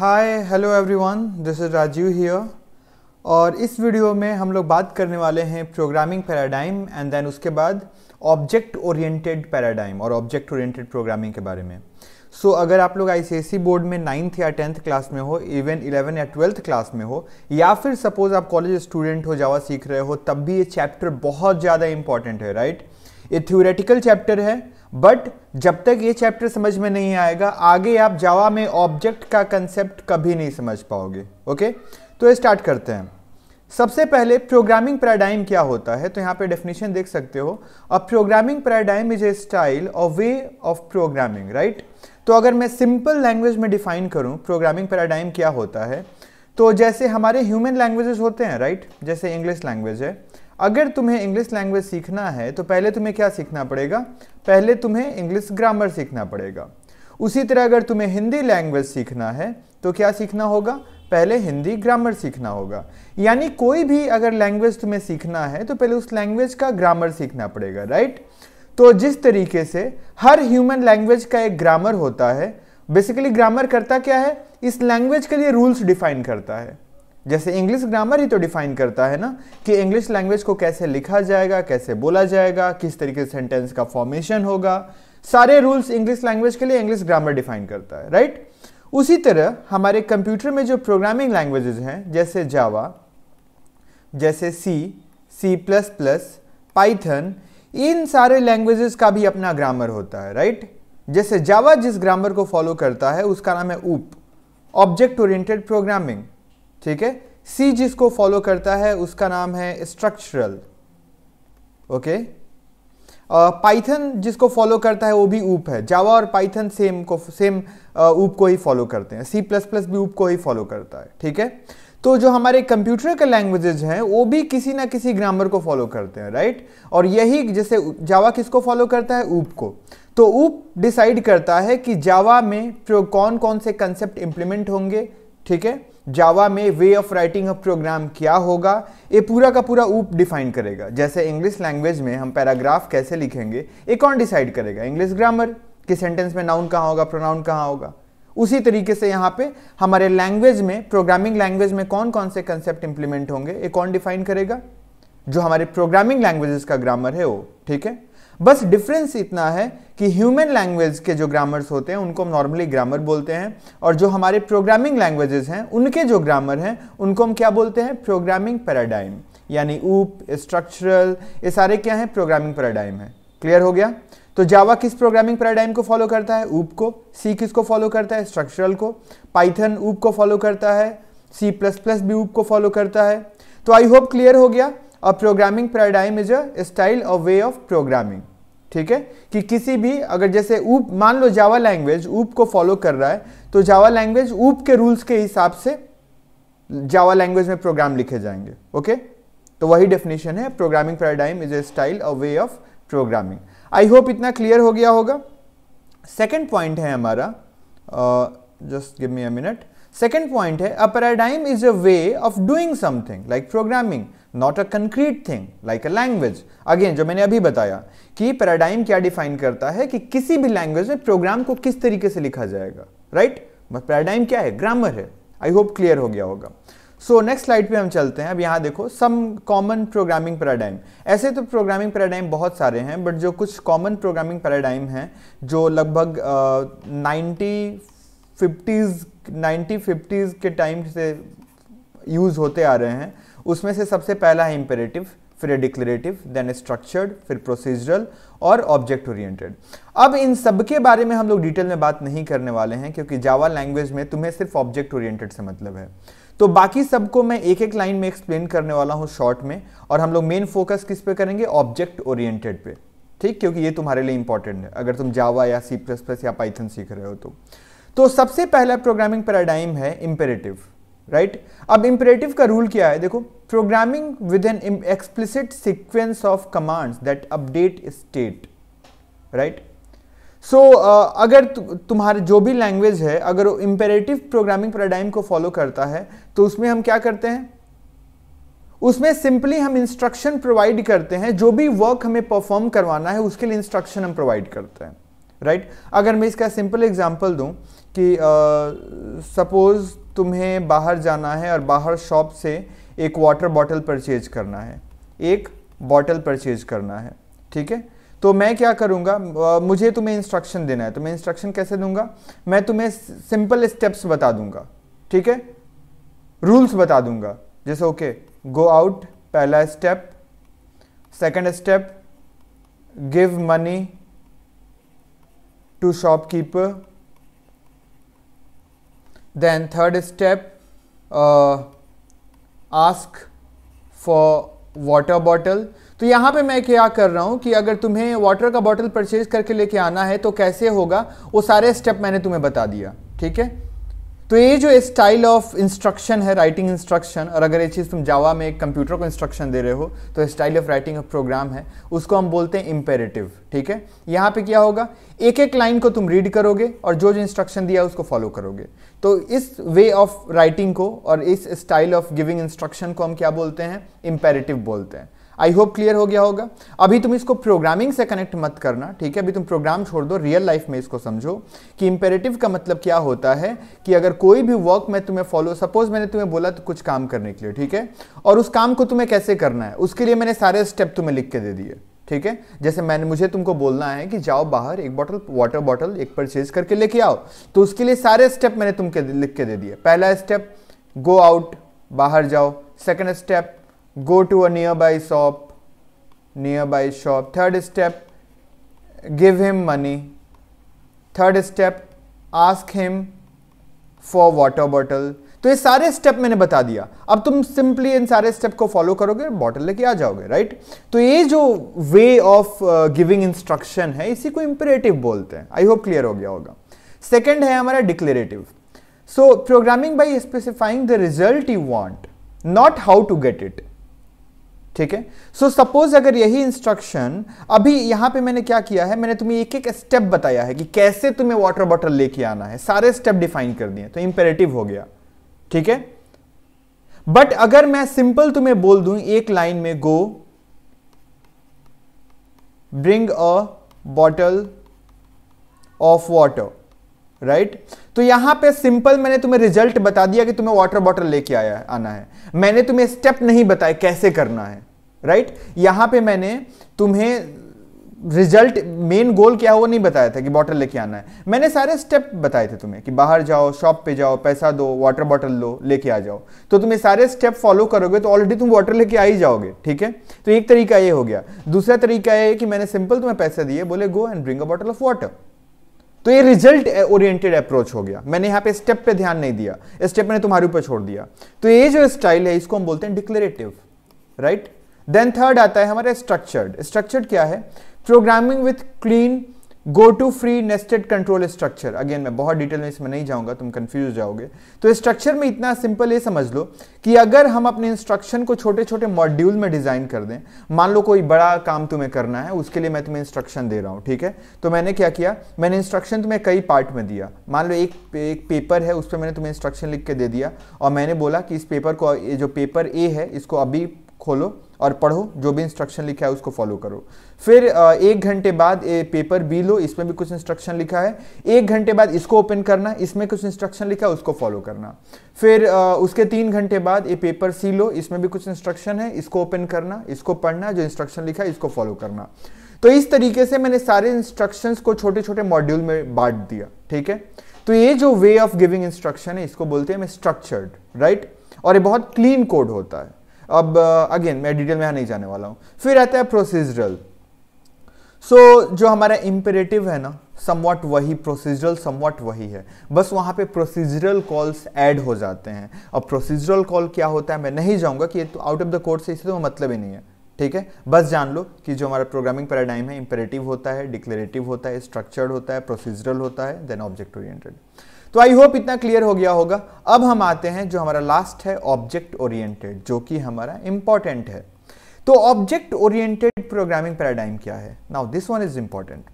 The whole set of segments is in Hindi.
Hi hello everyone this is Rajiv here और इस वीडियो में हम लोग बात करने वाले हैं प्रोग्रामिंग पैराडाइम एंड देन उसके बाद ऑब्जेक्ट ओरिएंटेड पैराडाइम और ऑब्जेक्ट ओरिएंटेड प्रोग्रामिंग के बारे में सो so, अगर आप लोग आई बोर्ड e में नाइन्थ या टेंथ क्लास में हो इवन इलेवन या ट्वेल्थ क्लास में हो या फिर सपोज आप कॉलेज स्टूडेंट हो जावा सीख रहे हो तब भी ये चैप्टर बहुत ज़्यादा इंपॉर्टेंट है राइट ये थ्योरेटिकल चैप्टर है बट जब तक ये चैप्टर समझ में नहीं आएगा आगे आप जावा में ऑब्जेक्ट का कंसेप्ट कभी नहीं समझ पाओगे ओके तो स्टार्ट करते हैं सबसे पहले प्रोग्रामिंग पैराडाइम क्या होता है तो यहाँ पे डेफिनेशन देख सकते हो a programming paradigm is a style और वे ऑफ प्रोग्रामिंग राइट तो अगर मैं सिंपल लैंग्वेज में डिफाइन करूँ प्रोग्रामिंग पैराडाइम क्या होता है तो जैसे हमारे ह्यूमन लैंग्वेजेस होते हैं राइट जैसे इंग्लिश लैंग्वेज है अगर तुम्हें इंग्लिश लैंग्वेज सीखना है तो पहले तुम्हें क्या सीखना पड़ेगा पहले तुम्हें इंग्लिश ग्रामर सीखना पड़ेगा उसी तरह अगर तुम्हें हिंदी लैंग्वेज सीखना है तो क्या सीखना होगा पहले हिंदी ग्रामर सीखना होगा यानी कोई भी अगर लैंग्वेज तुम्हें सीखना है तो पहले उस लैंग्वेज का ग्रामर सीखना पड़ेगा राइट तो जिस तरीके से हर ह्यूमन लैंग्वेज का एक ग्रामर होता है बेसिकली ग्रामर करता क्या है इस लैंग्वेज के लिए रूल्स डिफाइन करता है जैसे इंग्लिश ग्रामर ही तो डिफाइन करता है ना कि इंग्लिश लैंग्वेज को कैसे लिखा जाएगा कैसे बोला जाएगा किस तरीके से सेंटेंस का फॉर्मेशन होगा सारे रूल्स इंग्लिश लैंग्वेज के लिए इंग्लिश ग्रामर डिफाइन करता है राइट उसी तरह हमारे कंप्यूटर में जो प्रोग्रामिंग लैंग्वेजेज हैं जैसे जावा जैसे C C plus plus Python इन सारे लैंग्वेजेस का भी अपना ग्रामर होता है राइट जैसे जावा जिस ग्रामर को फॉलो करता है उसका नाम है ऊप ऑब्जेक्ट ओरिएंटेड प्रोग्रामिंग ठीक है सी जिसको फॉलो करता है उसका नाम है स्ट्रक्चरल ओके पाइथन जिसको फॉलो करता है वो भी ऊप है जावा और पाइथन सेम को सेम uh, ऊप को ही फॉलो करते हैं सी प्लस प्लस भी ऊप को ही फॉलो करता है ठीक है तो जो हमारे कंप्यूटर के लैंग्वेजेज हैं वो भी किसी ना किसी ग्रामर को फॉलो करते हैं राइट और यही जैसे जावा किसको फॉलो करता है ऊप को तो ऊप डिसाइड करता है कि जावा में कौन कौन से कंसेप्ट इंप्लीमेंट होंगे ठीक है जावा में way of writing a program क्या होगा ये पूरा का पूरा ऊप डिफाइन करेगा जैसे इंग्लिश लैंग्वेज में हम पैराग्राफ कैसे लिखेंगे ये कौन डिसाइड करेगा इंग्लिश ग्रामर कि सेंटेंस में नाउन कहाँ होगा प्रोनाउन कहाँ होगा उसी तरीके से यहाँ पे हमारे लैंग्वेज में प्रोग्रामिंग लैंग्वेज में कौन कौन से कंसेप्ट इंप्लीमेंट होंगे ये कौन डिफाइन करेगा जो हमारे प्रोग्रामिंग लैंग्वेजेस का ग्रामर है वो ठीक है बस डिफरेंस इतना है कि ह्यूमन लैंग्वेज के जो ग्रामर्स होते हैं उनको हम नॉर्मली ग्रामर बोलते हैं और जो हमारे प्रोग्रामिंग लैंग्वेजेस हैं उनके जो ग्रामर हैं उनको हम क्या बोलते हैं प्रोग्रामिंग पैराडाइम यानी ऊप स्ट्रक्चरल ये सारे क्या हैं प्रोग्रामिंग पैराडाइम है क्लियर हो गया तो जावा किस प्रोग्रामिंग पैराडाइम को फॉलो करता है ऊप को सी किसको फॉलो करता है स्ट्रक्चरल को पाइथन ऊप को फॉलो करता है सी प्लस प्लस भी ऊप को फॉलो करता है तो आई होप क्लियर हो गया और programming paradigm is a style और वे ऑफ प्रोग्रामिंग ठीक है कि किसी भी अगर जैसे ऊप मान लो जावा लैंग्वेज ऊप को फॉलो कर रहा है तो जावा लैंग्वेज ऊप के रूल्स के हिसाब से जावा लैंग्वेज में प्रोग्राम लिखे जाएंगे ओके तो वही डेफिनेशन है programming paradigm is a style a way of programming I hope इतना क्लियर हो गया होगा सेकेंड पॉइंट है हमारा just give me a minute second point है a paradigm is a way of doing something like programming not a concrete thing like a language again जो मैंने अभी बताया कि पैराडाइम क्या डिफाइन करता है कि किसी भी लैंग्वेज में प्रोग्राम को किस तरीके से लिखा जाएगा राइट बट पैराडाइम क्या है ग्रामर है आई होप क्लियर हो गया होगा सो नेक्स्ट स्लाइड पे हम चलते हैं अब यहाँ देखो सम कॉमन प्रोग्रामिंग पैराडाइम ऐसे तो प्रोग्रामिंग पैराडाइम बहुत सारे हैं बट जो कुछ कॉमन प्रोग्रामिंग पैराडाइम हैं जो लगभग नाइन्टी फिफ्टीज़ नाइन्टी फिफ्टीज़ के टाइम से यूज़ होते आ रहे हैं उसमें से सबसे पहला है इंपेरेटिव फिर डिक्लेरेटिव देन स्ट्रक्चर्ड फिर प्रोसीजरल और ऑब्जेक्ट ओरिएंटेड अब इन सब के बारे में हम लोग डिटेल में बात नहीं करने वाले हैं क्योंकि जावा लैंग्वेज में तुम्हें सिर्फ ऑब्जेक्ट ओरिएंटेड से मतलब है तो बाकी सबको मैं एक एक लाइन में एक्सप्लेन करने वाला हूँ शॉर्ट में और हम लोग मेन फोकस किस पे करेंगे ऑब्जेक्ट ओरिएंटेड पे ठीक क्योंकि ये तुम्हारे लिए इंपॉर्टेंट है अगर तुम जावा या सी प्लस प्लस या पाइथन सीख रहे हो तो, तो सबसे पहला प्रोग्रामिंग पैराडाइम है इंपेरेटिव राइट right? अब इंपरेटिव का रूल क्या है देखो programming with an explicit sequence of commands that update state right so अगर तुम्हारे जो भी लैंग्वेज है अगर वो इंपेरेटिव प्रोग्रामिंग पैराडाइम को फॉलो करता है तो उसमें हम क्या करते हैं उसमें सिंपली हम इंस्ट्रक्शन प्रोवाइड करते हैं जो भी वर्क हमें परफॉर्म करवाना है उसके लिए इंस्ट्रक्शन हम प्रोवाइड करते हैं राइट right? अगर मैं इसका सिंपल एग्जाम्पल दूं कि सपोज uh, तुम्हें बाहर जाना है और बाहर शॉप से एक वाटर बॉटल परचेज करना है एक बॉटल परचेज करना है ठीक है तो मैं क्या करूँगा मुझे तुम्हें इंस्ट्रक्शन देना है तो मैं इंस्ट्रक्शन कैसे दूंगा मैं तुम्हें सिंपल स्टेप्स बता दूंगा ठीक है रूल्स बता दूंगा जैसे ओके गो आउट पहला step second step give money to shopkeeper then third step uh, ask for water bottle तो यहाँ पे मैं क्या कर रहा हूँ कि अगर तुम्हें वाटर का बॉटल परचेज करके लेके आना है तो कैसे होगा वो सारे स्टेप मैंने तुम्हें बता दिया ठीक है तो ये जो स्टाइल ऑफ इंस्ट्रक्शन है राइटिंग इंस्ट्रक्शन और अगर ये चीज़ तुम जावा में एक कंप्यूटर को इंस्ट्रक्शन दे रहे हो तो style of writing of program है उसको हम बोलते हैं इम्पेरेटिव ठीक है यहाँ पे क्या होगा एक एक लाइन को तुम रीड करोगे और जो जो इंस्ट्रक्शन दिया उसको फॉलो करोगे तो इस वे ऑफ राइटिंग को और इस स्टाइल ऑफ गिविंग इंस्ट्रक्शन को हम क्या बोलते हैं इंपेरेटिव बोलते हैं आई होप क्लियर हो गया होगा अभी तुम इसको प्रोग्रामिंग से कनेक्ट मत करना ठीक है अभी तुम प्रोग्राम छोड़ दो रियल लाइफ में इसको समझो कि इंपेरेटिव का मतलब क्या होता है कि अगर कोई भी वर्क मैं तुम्हें फॉलो सपोज मैंने तुम्हें बोला तो कुछ काम करने के लिए ठीक है और उस काम को तुम्हें कैसे करना है उसके लिए मैंने सारे स्टेप तुम्हें लिख के दे दिए ठीक है जैसे मैंने मुझे तुमको बोलना है कि जाओ बाहर एक बॉटल वाटर बॉटल एक परचेज करके लेके आओ तो उसके लिए सारे स्टेप मैंने तुमके लिख के दे दिए पहला स्टेप गो आउट बाहर जाओ second step go to a nearby shop nearby shop third step give him money third step ask him for water bottle तो ये सारे स्टेप मैंने बता दिया अब तुम सिंपली इन सारे स्टेप को फॉलो करोगे बॉटल लेके आ जाओगे राइट तो ये जो वे ऑफ गिविंग इंस्ट्रक्शन है इसी को इंपरेटिव बोलते हैं आई होप क्लियर हो गया होगा सेकेंड है हमारा declarative so programming by specifying the result you want not how to get it ठीक है सो सपोज अगर यही इंस्ट्रक्शन अभी यहां पे मैंने क्या किया है मैंने तुम्हें एक एक स्टेप बताया है कि कैसे तुम्हें वाटर बॉटल लेके आना है सारे स्टेप डिफाइन कर दिए तो इंपेरेटिव हो गया ठीक है बट अगर मैं सिंपल तुम्हें बोल दू एक लाइन में go bring a bottle of water right तो यहां पे सिंपल मैंने तुम्हें रिजल्ट बता दिया कि तुम्हें वाटर बॉटल लेके आया आना है मैंने तुम्हें स्टेप नहीं बताया कैसे करना है राइट यहां पे मैंने तुम्हें रिजल्ट मेन गोल क्या वो नहीं बताया था कि बॉटल लेके आना है मैंने सारे स्टेप बताए थे तुम्हें कि बाहर जाओ शॉप पे जाओ पैसा दो वाटर बॉटल लो लेके आ जाओ तो ये सारे स्टेप फॉलो करोगे तो ऑलरेडी तुम वाटर लेके आ ही जाओगे ठीक है तो एक तरीका ये हो गया दूसरा तरीका ये कि मैंने सिंपल तुम्हें पैसे दिए बोले go and drink a bottle of water तो ये रिजल्ट ओरिएंटेड अप्रोच हो गया मैंने यहां पे स्टेप पे ध्यान नहीं दिया स्टेप मैंने तुम्हारे ऊपर छोड़ दिया तो ये जो स्टाइल है इसको हम बोलते हैं declarative right right? Then third आता है हमारा स्ट्रक्चर्ड स्ट्रक्चर्ड क्या है programming with clean go to free nested control structure again मैं बहुत डिटेल में इसमें नहीं जाऊंगा तुम कंफ्यूज जाओगे तो स्ट्रक्चर में इतना सिंपल ये समझ लो कि अगर हम अपने इंस्ट्रक्शन को छोटे छोटे मॉड्यूल में डिजाइन कर दें मान लो कोई बड़ा काम तुम्हें करना है उसके लिए मैं तुम्हें इंस्ट्रक्शन दे रहा हूँ ठीक है तो मैंने क्या किया मैंने इंस्ट्रक्शन तुम्हें कई पार्ट में दिया मान लो एक एक पेपर है उस पर मैंने तुम्हें इंस्ट्रक्शन लिख के दे दिया और मैंने बोला कि इस पेपर को जो पेपर ए है इसको अभी खोलो और पढ़ो जो भी इंस्ट्रक्शन लिखा है उसको फॉलो करो फिर एक घंटे बाद ए, पेपर बी लो इसमें भी कुछ इंस्ट्रक्शन लिखा है एक घंटे बाद इसको ओपन करना इसमें कुछ इंस्ट्रक्शन लिखा है उसको फॉलो करना फिर उसके तीन घंटे बाद ये पेपर सी लो इसमें भी कुछ इंस्ट्रक्शन है इसको ओपन करना इसको पढ़ना जो इंस्ट्रक्शन लिखा है इसको फॉलो करना तो इस तरीके से मैंने सारे इंस्ट्रक्शंस को छोटे छोटे मॉड्यूल में बांट दिया ठीक है तो ये जो वे ऑफ गिविंग इंस्ट्रक्शन है इसको बोलते हैं स्ट्रक्चर्ड राइट और ये बहुत क्लीन कोड होता है अब अगेन uh, मैं डिटेल में यहाँ नहीं जाने वाला हूँ फिर आता है प्रोसीजरल सो so, जो हमारा इम्पेरेटिव है ना समवट वही प्रोसीजरल समवट वही है बस वहाँ पे प्रोसीजरल कॉल्स ऐड हो जाते हैं अब प्रोसीजरल कॉल क्या होता है मैं नहीं जाऊँगा कि ये तो आउट ऑफ द कोर्ट से इसे तो मतलब ही नहीं है ठीक है बस जान लो कि जो हमारा प्रोग्रामिंग पैराडाइम है इंपेरेटिव होता है डिक्लेरेटिव होता है स्ट्रक्चर्ड होता है प्रोसीजरल होता है देन ऑब्जेक्ट ओरिएंटेड तो आई होप इतना क्लियर हो गया होगा अब हम आते हैं जो हमारा लास्ट है ऑब्जेक्ट ओरिएंटेड जो कि हमारा इंपॉर्टेंट है तो ऑब्जेक्ट ओरिएंटेड प्रोग्रामिंग पैराडाइम क्या है now this one is important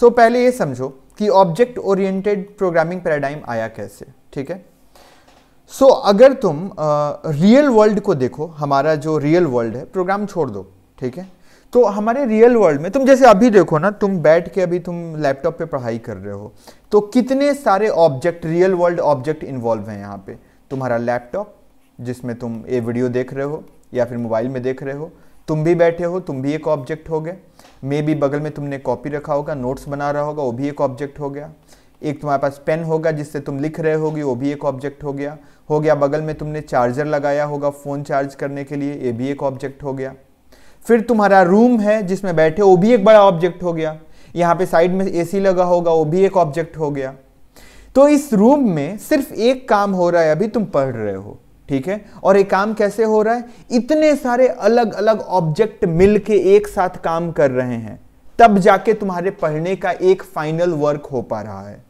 so पहले ये समझो कि ऑब्जेक्ट ओरिएंटेड प्रोग्रामिंग पैराडाइम आया कैसे ठीक है सो so, अगर तुम रियल uh, वर्ल्ड को देखो हमारा जो रियल वर्ल्ड है प्रोग्राम छोड़ दो ठीक है तो हमारे रियल वर्ल्ड में तुम जैसे अभी देखो ना तुम बैठ के अभी तुम लैपटॉप पे पढ़ाई कर रहे हो तो कितने सारे object real world object involve हैं यहाँ पे तुम्हारा लैपटॉप जिसमें तुम ये वीडियो देख रहे हो या फिर मोबाइल में देख रहे हो तुम भी बैठे हो तुम भी एक ऑब्जेक्ट हो गए मे भी बगल में तुमने कॉपी रखा होगा नोट्स बना रहा होगा वो भी एक ऑब्जेक्ट हो गया एक तुम्हारे पास पेन होगा जिससे तुम लिख रहे होगी वो भी एक ऑब्जेक्ट हो गया हो गया बगल में तुमने चार्जर लगाया होगा फ़ोन चार्ज करने के लिए ये भी एक ऑब्जेक्ट हो गया फिर तुम्हारा रूम है जिसमें बैठे वो भी एक बड़ा ऑब्जेक्ट हो गया यहाँ पे साइड में एसी लगा होगा वो भी एक ऑब्जेक्ट हो गया तो इस रूम में सिर्फ एक काम हो रहा है अभी तुम पढ़ रहे हो ठीक है और ये काम कैसे हो रहा है इतने सारे अलग अलग ऑब्जेक्ट मिलके एक साथ काम कर रहे हैं तब जाके तुम्हारे पढ़ने का एक फाइनल वर्क हो पा रहा है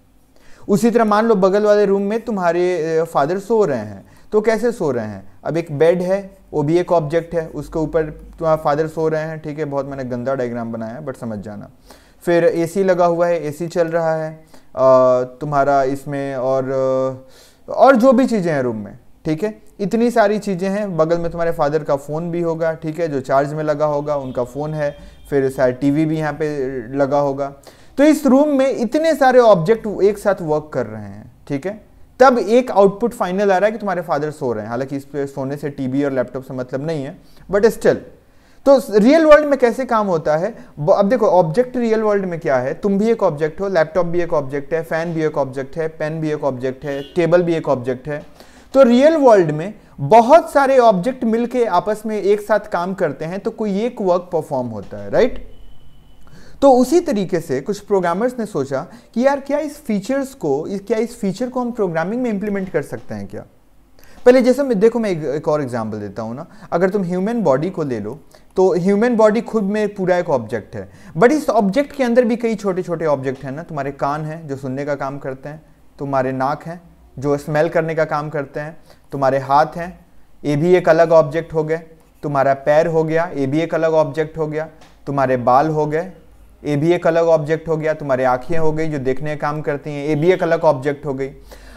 उसी तरह मान लो बगल वाले रूम में तुम्हारे फादर सो रहे हैं तो कैसे सो रहे हैं अब एक बेड है वो भी एक ऑब्जेक्ट है उसके ऊपर तुम्हारा तो फादर सो रहे हैं ठीक है बहुत मैंने गंदा डायग्राम बनाया है बट समझ जाना फिर एसी लगा हुआ है एसी चल रहा है तुम्हारा इसमें और और जो भी चीज़ें हैं रूम में ठीक है इतनी सारी चीज़ें हैं बगल में तुम्हारे फादर का फ़ोन भी होगा ठीक है जो चार्ज में लगा होगा उनका फ़ोन है फिर शायद टीवी भी यहाँ पे लगा होगा तो इस रूम में इतने सारे ऑब्जेक्ट एक साथ वर्क कर रहे हैं ठीक है तब एक आउटपुट फाइनल आ रहा है कि तुम्हारे फादर सो रहे हैं हालांकि इस पे सोने से टीवी और लैपटॉप से मतलब नहीं है बट स्टिल तो रियल वर्ल्ड में कैसे काम होता है अब देखो ऑब्जेक्ट रियल वर्ल्ड में क्या है तुम भी एक ऑब्जेक्ट हो लैपटॉप भी एक ऑब्जेक्ट है फैन भी एक ऑब्जेक्ट है पेन भी एक ऑब्जेक्ट है टेबल भी एक ऑब्जेक्ट है तो रियल वर्ल्ड में बहुत सारे ऑब्जेक्ट मिलके आपस में एक साथ काम करते हैं तो कोई एक वर्क परफॉर्म होता है राइट तो उसी तरीके से कुछ प्रोग्रामर्स ने सोचा कि यार क्या इस फीचर्स को क्या इस फीचर को हम प्रोग्रामिंग में इम्प्लीमेंट कर सकते हैं क्या पहले जैसे मैं देखो मैं एक, एक और एग्जाम्पल देता हूँ ना अगर तुम ह्यूमन बॉडी को ले लो तो ह्यूमन बॉडी खुद में पूरा एक ऑब्जेक्ट है बट इस ऑब्जेक्ट के अंदर भी कई छोटे छोटे ऑब्जेक्ट हैं ना तुम्हारे कान हैं जो सुनने का काम करते हैं तुम्हारे नाक हैं जो स्मेल करने का काम करते हैं तुम्हारे हाथ हैं ये भी एक अलग ऑब्जेक्ट हो गए तुम्हारा पैर हो गया ये भी एक अलग ऑब्जेक्ट हो गया तुम्हारे बाल हो गए ए भी एक अलग ऑब्जेक्ट हो गया तुम्हारे आंखें हो गई जो देखने का काम करती हैं ए भी एक अलग ऑब्जेक्ट हो गई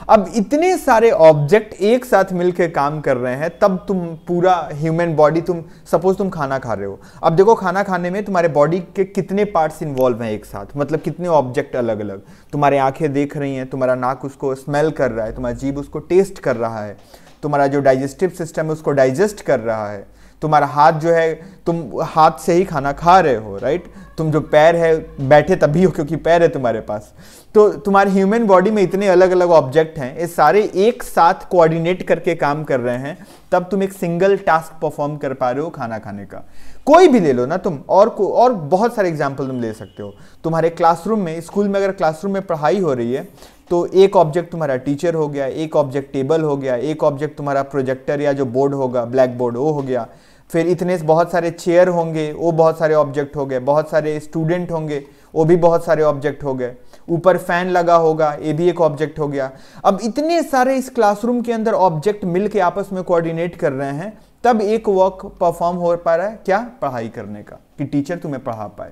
अब इतने सारे ऑब्जेक्ट एक साथ मिलकर काम कर रहे हैं तब तुम पूरा ह्यूमन बॉडी तुम सपोज तुम खाना खा रहे हो अब देखो खाना खाने में तुम्हारे बॉडी के कितने पार्ट्स इन्वॉल्व हैं एक साथ मतलब कितने ऑब्जेक्ट अलग अलग तुम्हारी आंखें देख रही हैं तुम्हारा नाक उसको स्मेल कर रहा है तुम्हारा जीभ उसको टेस्ट कर रहा है तुम्हारा जो डाइजेस्टिव सिस्टम है उसको डाइजेस्ट कर रहा है तुम्हारा हाथ जो है तुम हाथ से ही खाना खा रहे हो राइट तुम जो पैर है बैठे तभी हो क्योंकि पैर है तुम्हारे पास तो तुम्हारे ह्यूमन बॉडी में इतने अलग अलग ऑब्जेक्ट हैं ये सारे एक साथ कोऑर्डिनेट करके काम कर रहे हैं तब तुम एक सिंगल टास्क परफॉर्म कर पा रहे हो खाना खाने का कोई भी ले लो ना तुम और को और बहुत सारे एग्जाम्पल तुम ले सकते हो तुम्हारे क्लासरूम में स्कूल में अगर क्लासरूम में पढ़ाई हो रही है तो एक ऑब्जेक्ट तुम्हारा टीचर हो गया एक ऑब्जेक्ट टेबल हो गया एक ऑब्जेक्ट तुम्हारा प्रोजेक्टर या जो बोर्ड होगा ब्लैक बोर्ड वो हो गया फिर इतने बहुत सारे चेयर होंगे वो बहुत सारे ऑब्जेक्ट हो गए बहुत सारे स्टूडेंट होंगे वो भी बहुत सारे ऑब्जेक्ट हो गए ऊपर फैन लगा होगा ये भी एक ऑब्जेक्ट हो गया अब इतने सारे इस क्लासरूम के अंदर ऑब्जेक्ट मिलके आपस में कोऑर्डिनेट कर रहे हैं तब एक वर्क परफॉर्म हो पा रहा है क्या पढ़ाई करने का कि टीचर तुम्हें पढ़ा पाए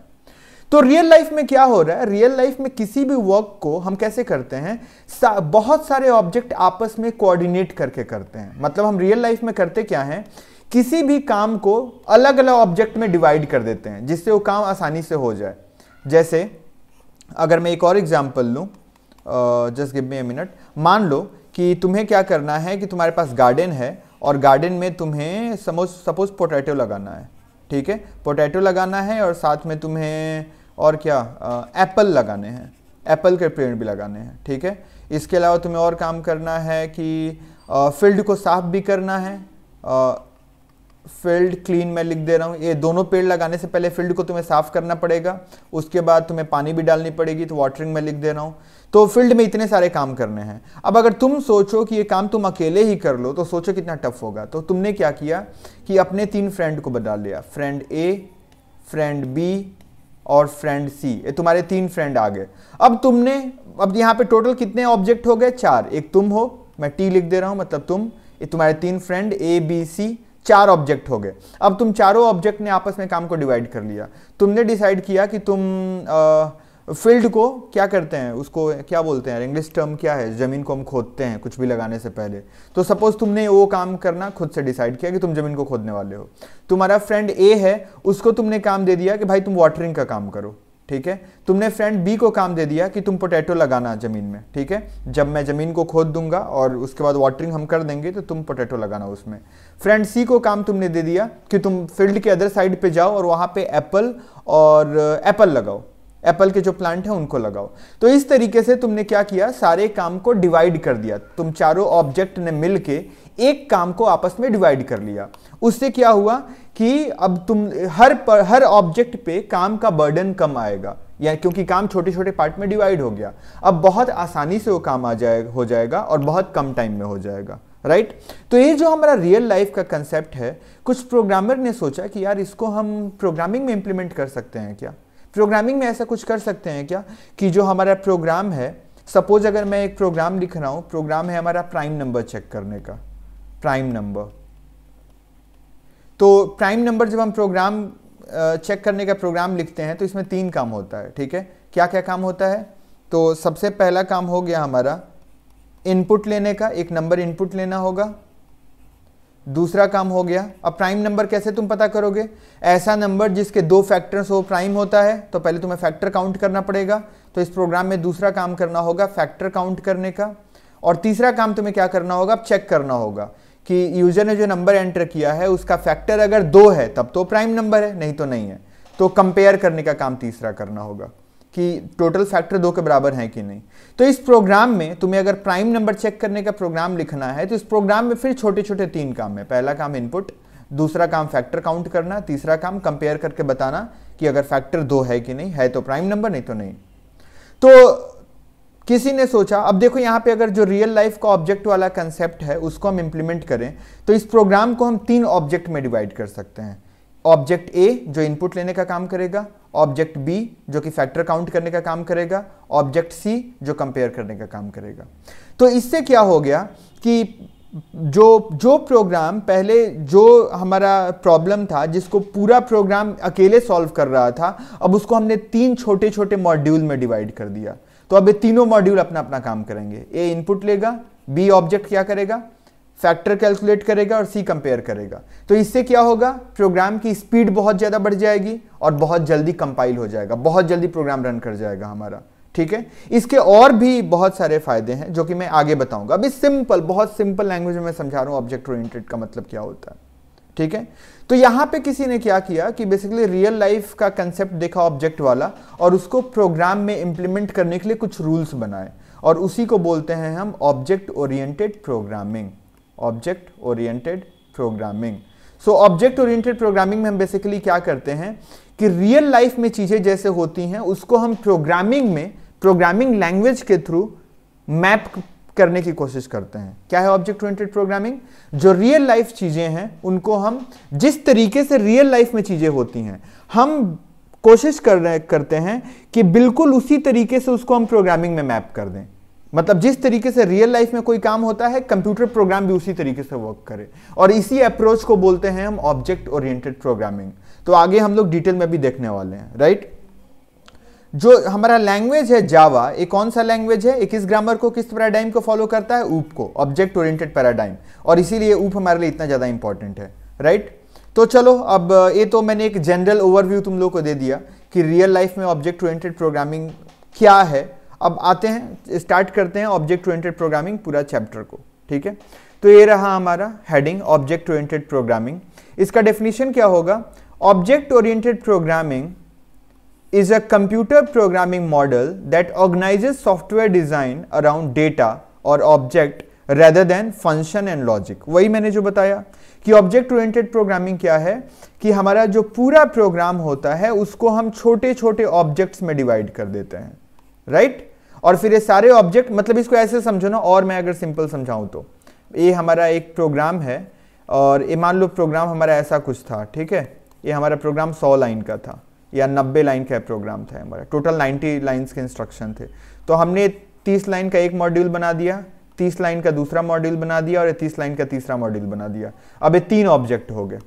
तो रियल लाइफ में क्या हो रहा है रियल लाइफ में किसी भी वर्क को हम कैसे करते हैं सा, बहुत सारे ऑब्जेक्ट आपस में कोऑर्डिनेट करके करते हैं मतलब हम रियल लाइफ में करते क्या हैं किसी भी काम को अलग अलग ऑब्जेक्ट में डिवाइड कर देते हैं जिससे वो काम आसानी से हो जाए जैसे अगर मैं एक और एग्जाम्पल लूँ just give me a minute मान लो कि तुम्हें क्या करना है कि तुम्हारे पास गार्डन है और गार्डन में तुम्हें समोज सपोज पोटैटो लगाना है ठीक है पोटैटो लगाना है और साथ में तुम्हें और क्या एप्पल लगाने हैं एप्पल के पेड़ भी लगाने हैं ठीक है इसके अलावा तुम्हें और काम करना है कि फील्ड को साफ भी करना है फील्ड क्लीन मैं लिख दे रहा हूँ ये दोनों पेड़ लगाने से पहले फील्ड को तुम्हें साफ़ करना पड़ेगा उसके बाद तुम्हें पानी भी डालनी पड़ेगी तो वाटरिंग मैं लिख दे रहा हूँ तो फील्ड में इतने सारे काम करने हैं अब अगर तुम सोचो कि ये काम तुम अकेले ही कर लो तो सोचो कितना टफ होगा तो तुमने क्या किया कि अपने तीन फ्रेंड को बता लिया फ्रेंड ए फ्रेंड बी और फ्रेंड सी ये तुम्हारे तीन फ्रेंड आ गए अब तुमने अब यहाँ पे टोटल कितने ऑब्जेक्ट हो गए चार एक तुम हो मैं टी लिख दे रहा हूँ मतलब तुम ये तुम्हारे तीन फ्रेंड ए बी सी चार ऑब्जेक्ट हो गए अब तुम चारों ऑब्जेक्ट ने आपस में काम को डिवाइड कर लिया तुमने डिसाइड किया कि तुम फील्ड को क्या करते हैं उसको क्या बोलते हैं इंग्लिश टर्म क्या है ज़मीन को हम खोदते हैं कुछ भी लगाने से पहले तो सपोज़ तुमने वो काम करना खुद से डिसाइड किया कि तुम ज़मीन को खोदने वाले हो तुम्हारा फ्रेंड ए है उसको तुमने काम दे दिया कि भाई तुम वाटरिंग का काम करो ठीक है तुमने फ्रेंड बी को काम दे दिया कि तुम पोटैटो लगाना ज़मीन में ठीक है जब मैं ज़मीन को खोद दूंगा और उसके बाद वाटरिंग हम कर देंगे तो तुम पोटैटो लगाना उसमें फ्रेंड सी को काम तुमने दे दिया कि तुम फील्ड के अदर साइड पे जाओ और वहां पे एप्पल और एप्पल uh, लगाओ एप्पल के जो प्लांट हैं उनको लगाओ तो इस तरीके से तुमने क्या किया सारे काम को डिवाइड कर दिया तुम चारों ऑब्जेक्ट ने मिल के एक काम को आपस में डिवाइड कर लिया उससे क्या हुआ कि अब तुम हर पर, हर ऑब्जेक्ट पे काम का बर्डन कम आएगा या क्योंकि काम छोटे छोटे पार्ट में डिवाइड हो गया अब बहुत आसानी से वो काम आ जाए हो जाएगा और बहुत कम टाइम में हो जाएगा राइट right? तो ये जो हमारा रियल लाइफ का कंसेप्ट है कुछ प्रोग्रामर ने सोचा कि यार इसको हम प्रोग्रामिंग में इंप्लीमेंट कर सकते हैं क्या प्रोग्रामिंग में ऐसा कुछ कर सकते हैं क्या कि जो हमारा प्रोग्राम है सपोज अगर मैं एक प्रोग्राम लिख रहा हूं प्रोग्राम है हमारा प्राइम नंबर चेक करने का प्राइम नंबर तो प्राइम नंबर जब हम प्रोग्राम चेक करने का प्रोग्राम लिखते हैं तो इसमें तीन काम होता है ठीक है क्या क्या काम होता है तो सबसे पहला काम हो गया हमारा इनपुट लेने का एक नंबर इनपुट लेना होगा दूसरा काम हो गया अब प्राइम नंबर कैसे तुम पता करोगे ऐसा नंबर जिसके दो फैक्टर्स हो प्राइम होता है तो पहले तुम्हें फैक्टर काउंट करना पड़ेगा तो इस प्रोग्राम में दूसरा काम करना होगा फैक्टर काउंट करने का और तीसरा काम तुम्हें क्या करना होगा अब चेक करना होगा कि यूजर ने जो नंबर एंटर किया है उसका फैक्टर अगर दो है तब तो प्राइम नंबर है नहीं तो नहीं है तो कंपेयर करने का काम तीसरा करना होगा कि टोटल फैक्टर दो के बराबर हैं कि नहीं तो इस प्रोग्राम में तुम्हें अगर प्राइम नंबर चेक करने का प्रोग्राम लिखना है तो इस प्रोग्राम में फिर छोटे छोटे तीन काम है पहला काम इनपुट दूसरा काम फैक्टर काउंट करना तीसरा काम कंपेयर करके बताना कि अगर फैक्टर दो है कि नहीं है तो प्राइम नंबर नहीं तो नहीं तो किसी ने सोचा अब देखो यहां पे अगर जो रियल लाइफ का ऑब्जेक्ट वाला कंसेप्ट है उसको हम इंप्लीमेंट करें तो इस प्रोग्राम को हम तीन ऑब्जेक्ट में डिवाइड कर सकते हैं ऑब्जेक्ट ए जो इनपुट लेने का काम करेगा ऑब्जेक्ट बी जो कि फैक्टर काउंट करने का काम करेगा ऑब्जेक्ट सी जो कंपेयर करने का काम करेगा तो इससे क्या हो गया कि जो जो प्रोग्राम पहले जो हमारा प्रॉब्लम था जिसको पूरा प्रोग्राम अकेले सॉल्व कर रहा था अब उसको हमने तीन छोटे छोटे मॉड्यूल में डिवाइड कर दिया तो अब ये तीनों मॉड्यूल अपना अपना काम करेंगे ए इनपुट लेगा बी ऑब्जेक्ट क्या करेगा फैक्टर कैलकुलेट करेगा और सी कंपेयर करेगा तो इससे क्या होगा प्रोग्राम की स्पीड बहुत ज़्यादा बढ़ जाएगी और बहुत जल्दी कंपाइल हो जाएगा बहुत जल्दी प्रोग्राम रन कर जाएगा हमारा ठीक है इसके और भी बहुत सारे फायदे हैं जो कि मैं आगे बताऊंगा अभी सिंपल बहुत सिंपल लैंग्वेज में समझा रहा हूँ ऑब्जेक्ट ओरिएंटेड का मतलब क्या होता है ठीक है तो यहां पे किसी ने क्या किया कि बेसिकली रियल लाइफ का कंसेप्ट देखा ऑब्जेक्ट वाला और उसको प्रोग्राम में इंप्लीमेंट करने के लिए कुछ रूल्स बनाए और उसी को बोलते हैं हम object oriented programming object oriented programming so object oriented programming में हम बेसिकली क्या करते हैं कि रियल लाइफ में चीज़ें जैसे होती हैं उसको हम प्रोग्रामिंग में प्रोग्रामिंग लैंग्वेज के थ्रू मैप करने की कोशिश करते हैं क्या है ऑब्जेक्ट ओरिएंटेड प्रोग्रामिंग जो रियल लाइफ चीज़ें हैं उनको हम जिस तरीके से रियल लाइफ में चीज़ें होती हैं हम कोशिश कर रहे करते हैं कि बिल्कुल उसी तरीके से उसको हम प्रोग्रामिंग में मैप कर दें मतलब जिस तरीके से रियल लाइफ में कोई काम होता है कंप्यूटर प्रोग्राम भी उसी तरीके से वर्क करे और इसी अप्रोच को बोलते हैं हम ऑब्जेक्ट ओरिएंटेड प्रोग्रामिंग तो आगे हम लोग डिटेल में भी देखने वाले हैं राइट जो हमारा लैंग्वेज है जावा ये कौन सा लैंग्वेज है एक इस ग्रामर को किस पैराडाइम को फॉलो करता है ऊप को ऑब्जेक्ट ओरिएंटेड पैराडाइम और इसीलिए ऊप हमारे लिए इतना ज़्यादा इंपॉर्टेंट है राइट तो चलो अब ये तो मैंने एक जनरल ओवरव्यू तुम लोग को दे दिया कि रियल लाइफ में ऑब्जेक्ट ओरिएंटेड प्रोग्रामिंग क्या है अब आते हैं स्टार्ट करते हैं ऑब्जेक्ट ओरिएंटेड प्रोग्रामिंग पूरा चैप्टर को ठीक है तो ये रहा हमारा हेडिंग ऑब्जेक्ट ओरिएंटेड प्रोग्रामिंग इसका डेफिनेशन क्या होगा object oriented programming is a computer programming model that organizes software design around data और object rather than function and logic वही मैंने जो बताया कि ऑब्जेक्ट ओरिएंटेड प्रोग्रामिंग क्या है कि हमारा जो पूरा प्रोग्राम होता है उसको हम छोटे छोटे ऑब्जेक्ट्स में डिवाइड कर देते हैं राइट right? और फिर ये सारे ऑब्जेक्ट मतलब इसको ऐसे समझो ना और मैं अगर सिंपल समझाऊं तो ये हमारा एक प्रोग्राम है और ये मान लो प्रोग्राम हमारा ऐसा कुछ था ठीक है ये हमारा प्रोग्राम सौ लाइन का था या नब्बे लाइन का प्रोग्राम था हमारा टोटल नाइन्टी लाइन के इंस्ट्रक्शन थे तो हमने तीस लाइन का एक मॉड्यूल बना दिया तीस लाइन का दूसरा मॉड्यूल बना दिया और तीस लाइन का तीसरा मॉड्यूल बना दिया अब ये तीन ऑब्जेक्ट हो गए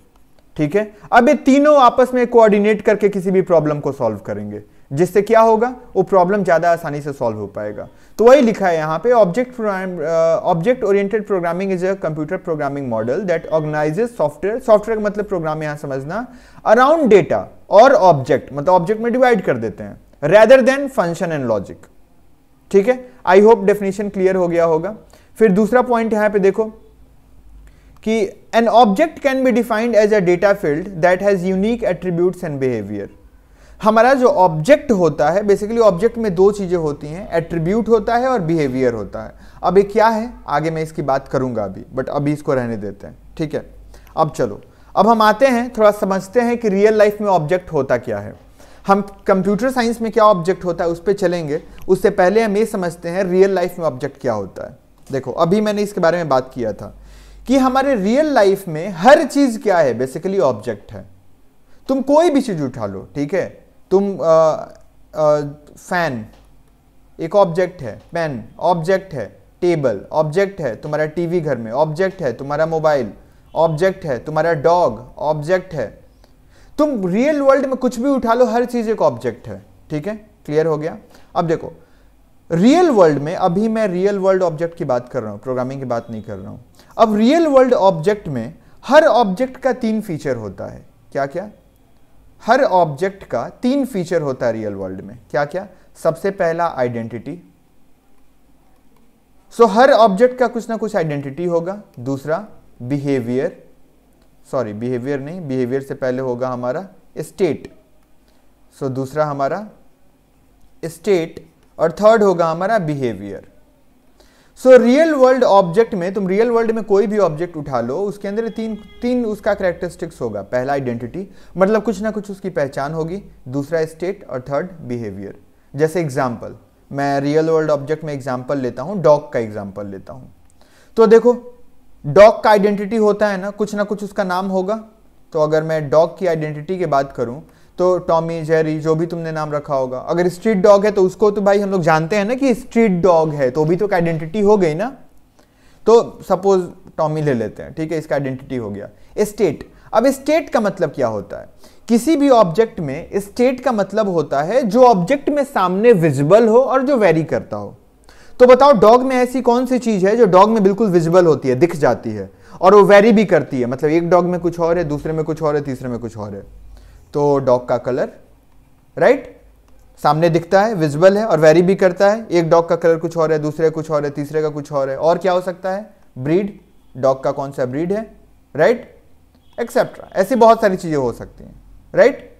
ठीक है अब ये तीनों आपस में कोऑर्डिनेट करके किसी भी प्रॉब्लम को सॉल्व करेंगे जिससे क्या होगा वो प्रॉब्लम ज़्यादा आसानी से सॉल्व हो पाएगा तो वही लिखा है यहाँ पे object object oriented programming is a computer programming model that organizes software software का मतलब प्रोग्राम यहाँ समझना अराउंड डेटा और ऑब्जेक्ट मतलब ऑब्जेक्ट में डिवाइड कर देते हैं rather than function and logic ठीक है आई होप डेफिनेशन क्लियर हो गया होगा फिर दूसरा पॉइंट यहाँ पे देखो कि an object can be defined as a data field that has unique attributes and behaviour हमारा जो ऑब्जेक्ट होता है बेसिकली ऑब्जेक्ट में दो चीज़ें होती हैं एट्रीब्यूट होता है और बिहेवियर होता है अब ये क्या है आगे मैं इसकी बात करूंगा अभी बट अभी इसको रहने देते हैं ठीक है अब चलो अब हम आते हैं थोड़ा समझते हैं कि रियल लाइफ में ऑब्जेक्ट होता क्या है हम कंप्यूटर साइंस में क्या ऑब्जेक्ट होता है उस पर चलेंगे उससे पहले हम ये समझते हैं रियल लाइफ में ऑब्जेक्ट क्या होता है देखो अभी मैंने इसके बारे में बात किया था कि हमारे रियल लाइफ में हर चीज़ क्या है बेसिकली ऑब्जेक्ट है तुम कोई भी चीज़ उठा लो ठीक है तुम फैन एक ऑब्जेक्ट है पेन ऑब्जेक्ट है टेबल ऑब्जेक्ट है तुम्हारा टीवी घर में ऑब्जेक्ट है तुम्हारा मोबाइल ऑब्जेक्ट है तुम्हारा डॉग ऑब्जेक्ट है तुम रियल वर्ल्ड में कुछ भी उठा लो हर चीज एक ऑब्जेक्ट है ठीक है क्लियर हो गया अब देखो रियल वर्ल्ड में अभी मैं रियल वर्ल्ड ऑब्जेक्ट की बात कर रहा हूं प्रोग्रामिंग की बात नहीं कर रहा हूं अब रियल वर्ल्ड ऑब्जेक्ट में हर ऑब्जेक्ट का तीन फीचर होता है क्या क्या हर ऑब्जेक्ट का तीन फीचर होता है रियल वर्ल्ड में क्या क्या सबसे पहला आइडेंटिटी सो हर ऑब्जेक्ट का कुछ ना कुछ आइडेंटिटी होगा दूसरा बिहेवियर सॉरी बिहेवियर नहीं बिहेवियर से पहले होगा हमारा स्टेट सो so, दूसरा हमारा स्टेट और थर्ड होगा हमारा behaviour so real world object में तुम रियल वर्ल्ड में कोई भी ऑब्जेक्ट उठा लो उसके अंदर तीन तीन उसका करेक्टरिस्टिक्स होगा पहला आइडेंटिटी मतलब कुछ ना कुछ उसकी पहचान होगी दूसरा स्टेट और थर्ड बिहेवियर जैसे एग्जाम्पल मैं रियल वर्ल्ड ऑब्जेक्ट में एग्जाम्पल लेता हूँ डॉग का एग्जाम्पल लेता हूँ तो देखो डॉग का आइडेंटिटी होता है ना कुछ ना कुछ उसका नाम होगा तो अगर मैं डॉग की आइडेंटिटी की बात करूं तो टॉमी जेरी जो भी तुमने नाम रखा होगा अगर स्ट्रीट डॉग है तो उसको तो भाई हम लोग जानते हैं ना कि स्ट्रीट डॉग है तो भी तो एक आइडेंटिटी हो गई ना तो सपोज टॉमी ले लेते हैं ठीक है इसका आइडेंटिटी हो गया स्टेट अब स्टेट का मतलब क्या होता है किसी भी ऑब्जेक्ट में स्टेट का मतलब होता है जो ऑब्जेक्ट में सामने विजिबल हो और जो वेरी करता हो तो बताओ डॉग में ऐसी कौन सी चीज है जो डॉग में बिल्कुल विजिबल होती है दिख जाती है और वो वेरी भी करती है मतलब एक डॉग में कुछ और है दूसरे में कुछ और है तीसरे में कुछ और है तो डॉग का कलर राइट सामने दिखता है विजिबल है और वेरी भी करता है एक डॉग का कलर कुछ और है दूसरे कुछ और है तीसरे का कुछ और है और क्या हो सकता है ब्रीड डॉग का कौन सा ब्रीड है राइट एक्सेट्रा ऐसी बहुत सारी चीज़ें हो सकती हैं राइट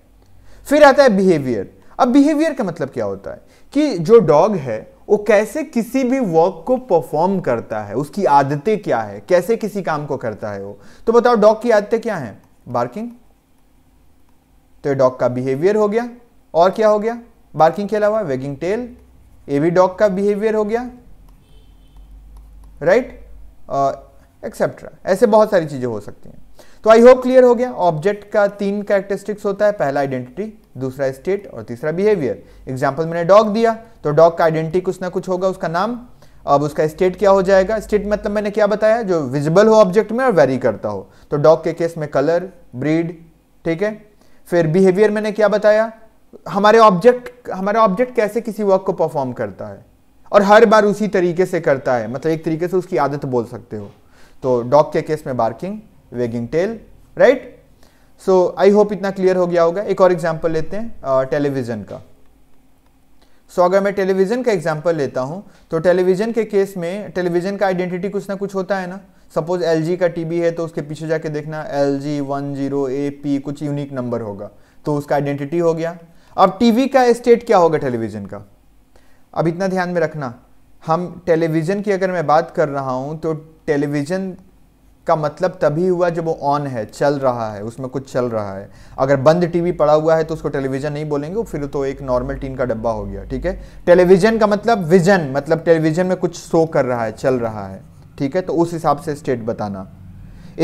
फिर आता है बिहेवियर अब बिहेवियर का मतलब क्या होता है कि जो डॉग है वो कैसे किसी भी वर्क को परफॉर्म करता है उसकी आदतें क्या है कैसे किसी काम को करता है वो तो बताओ डॉग की आदतें क्या हैं बार्किंग तो ये डॉग का बिहेवियर हो गया और क्या हो गया बार्किंग के अलावा वेगिंग टेल ये भी डॉग का बिहेवियर हो गया राइट एक्सेप्ट्रा ऐसे बहुत सारी चीज़ें हो सकती हैं तो आई होप क्लियर हो गया ऑब्जेक्ट का तीन कैरेक्टरिस्टिक्स होता है पहला आइडेंटिटी दूसरा स्टेट और तीसरा बिहेवियर एग्जाम्पल मैंने डॉग दिया तो डॉग का आइडेंटिटी कुछ ना कुछ होगा उसका नाम अब उसका स्टेट क्या हो जाएगा स्टेट मतलब मैंने क्या बताया जो विजिबल हो ऑब्जेक्ट में और वेरी करता हो तो डॉग के केस में कलर ब्रीड ठीक है फिर बिहेवियर मैंने क्या बताया हमारे ऑब्जेक्ट हमारा ऑब्जेक्ट कैसे किसी वर्क को परफॉर्म करता है और हर बार उसी तरीके से करता है मतलब एक तरीके से उसकी आदत बोल सकते हो तो डॉग के केस में barking wagging tail right so I hope इतना क्लियर हो गया होगा एक और एग्जाम्पल लेते हैं टेलीविजन का सो so, अगर मैं टेलीविजन का एग्जाम्पल लेता हूं तो टेलीविजन के केस में टेलीविजन का आइडेंटिटी कुछ ना कुछ होता है ना सपोज एल का टी है तो उसके पीछे जाके देखना L G one zero A P कुछ यूनिक नंबर होगा तो उसका आइडेंटिटी हो गया अब टीवी का स्टेट क्या होगा टेलीविज़न का अब इतना ध्यान में रखना हम टेलीविज़न की अगर मैं बात कर रहा हूँ तो टेलीविज़न का मतलब तभी हुआ जब वो ऑन है चल रहा है उसमें कुछ चल रहा है अगर बंद टीवी पड़ा हुआ है तो उसको टेलीविज़न नहीं बोलेंगे फिर तो एक नॉर्मल टीन का डब्बा हो गया ठीक है टेलीविज़न का मतलब विजन मतलब टेलीविज़न में कुछ शो कर रहा है चल रहा है ठीक है तो उस हिसाब से स्टेट बताना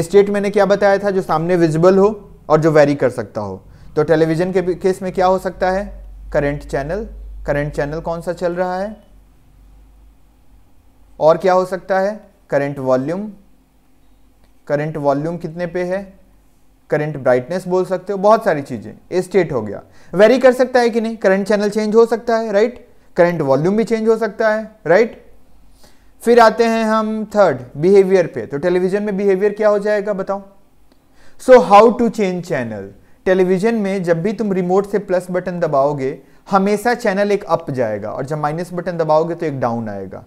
स्टेट मैंने क्या बताया था जो सामने विजिबल हो और जो वेरी कर सकता हो तो टेलीविजन के केस में क्या हो सकता है करंट चैनल करंट चैनल कौन सा चल रहा है और क्या हो सकता है करंट वॉल्यूम करंट वॉल्यूम कितने पे है करंट ब्राइटनेस बोल सकते हो बहुत सारी चीज़ें स्टेट हो गया वेरी कर सकता है कि नहीं करंट चैनल चेंज हो सकता है राइट करंट वॉल्यूम भी चेंज हो सकता है राइट फिर आते हैं हम थर्ड बिहेवियर पे तो टेलीविजन में बिहेवियर क्या हो जाएगा बताओ so how to change channel television में जब भी तुम रिमोट से प्लस बटन दबाओगे हमेशा चैनल एक अप जाएगा और जब माइनस बटन दबाओगे तो एक डाउन आएगा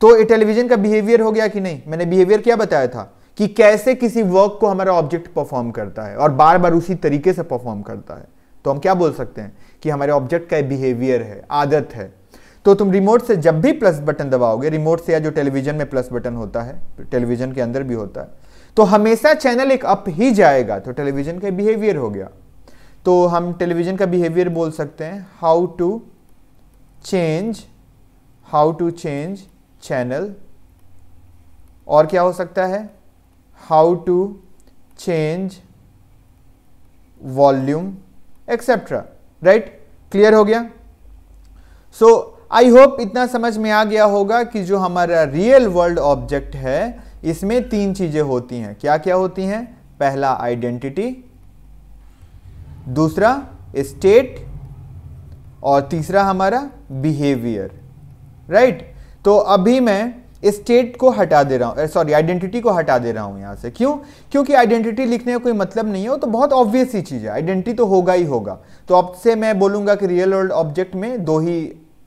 तो ये टेलीविजन का बिहेवियर हो गया कि नहीं मैंने बिहेवियर क्या बताया था कि कैसे किसी वर्क को हमारा ऑब्जेक्ट परफॉर्म करता है और बार बार उसी तरीके से परफॉर्म करता है तो हम क्या बोल सकते हैं कि हमारे ऑब्जेक्ट का बिहेवियर है आदत है तो तुम रिमोट से जब भी प्लस बटन दबाओगे रिमोट से या जो टेलीविजन में प्लस बटन होता है टेलीविजन के अंदर भी होता है तो हमेशा चैनल एक अप ही जाएगा तो टेलीविजन का बिहेवियर हो गया तो हम टेलीविजन का बिहेवियर बोल सकते हैं how to change how to change channel और क्या हो सकता है how to change volume etcetera right clear हो गया सो so, आई होप इतना समझ में आ गया होगा कि जो हमारा रियल वर्ल्ड ऑब्जेक्ट है इसमें तीन चीज़ें होती हैं क्या क्या होती हैं पहला आइडेंटिटी दूसरा स्टेट और तीसरा हमारा बिहेवियर राइट right? तो अभी मैं स्टेट को हटा दे रहा हूं सॉरी आइडेंटिटी को हटा दे रहा हूं यहां से क्यों क्योंकि आइडेंटिटी लिखने का कोई मतलब नहीं है वो तो बहुत ऑब्वियस ही चीज़ है आइडेंटिटी तो होगा ही होगा तो अब से मैं बोलूंगा कि रियल वर्ल्ड ऑब्जेक्ट में दो ही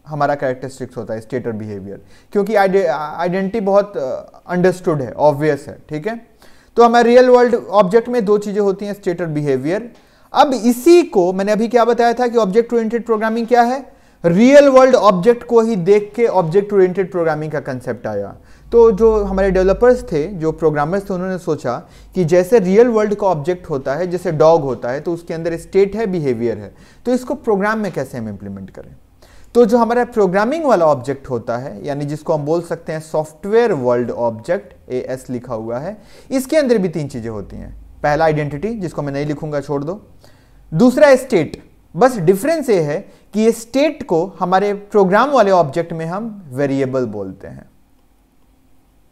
हमारा कैरेक्टरिस्टिक्स होता है स्टेटर बिहेवियर क्योंकि आइडेंटिटी बहुत अंडरस्टूड uh, है ऑब्वियस है ठीक है तो हमारे रियल वर्ल्ड ऑब्जेक्ट में दो चीज़ें होती हैं स्टेटर बिहेवियर अब इसी को मैंने अभी क्या बताया था कि ऑब्जेक्ट ओरिएंटेड प्रोग्रामिंग क्या है रियल वर्ल्ड ऑब्जेक्ट को ही देख के ऑब्जेक्ट ओरिएंटेड प्रोग्रामिंग का कंसेप्ट आया तो जो हमारे डेवलपर्स थे जो प्रोग्रामर्स थे उन्होंने सोचा कि जैसे रियल वर्ल्ड का ऑब्जेक्ट होता है जैसे डॉग होता है तो उसके अंदर स्टेट है बिहेवियर है तो इसको प्रोग्राम में कैसे हम इंप्लीमेंट करें तो जो हमारा प्रोग्रामिंग वाला ऑब्जेक्ट होता है यानी जिसको हम बोल सकते हैं software world object A S लिखा हुआ है इसके अंदर भी तीन चीज़ें होती हैं पहला आइडेंटिटी जिसको मैं नहीं लिखूंगा छोड़ दो दूसरा स्टेट बस डिफरेंस ये है कि ये स्टेट को हमारे प्रोग्राम वाले ऑब्जेक्ट में हम वेरिएबल बोलते हैं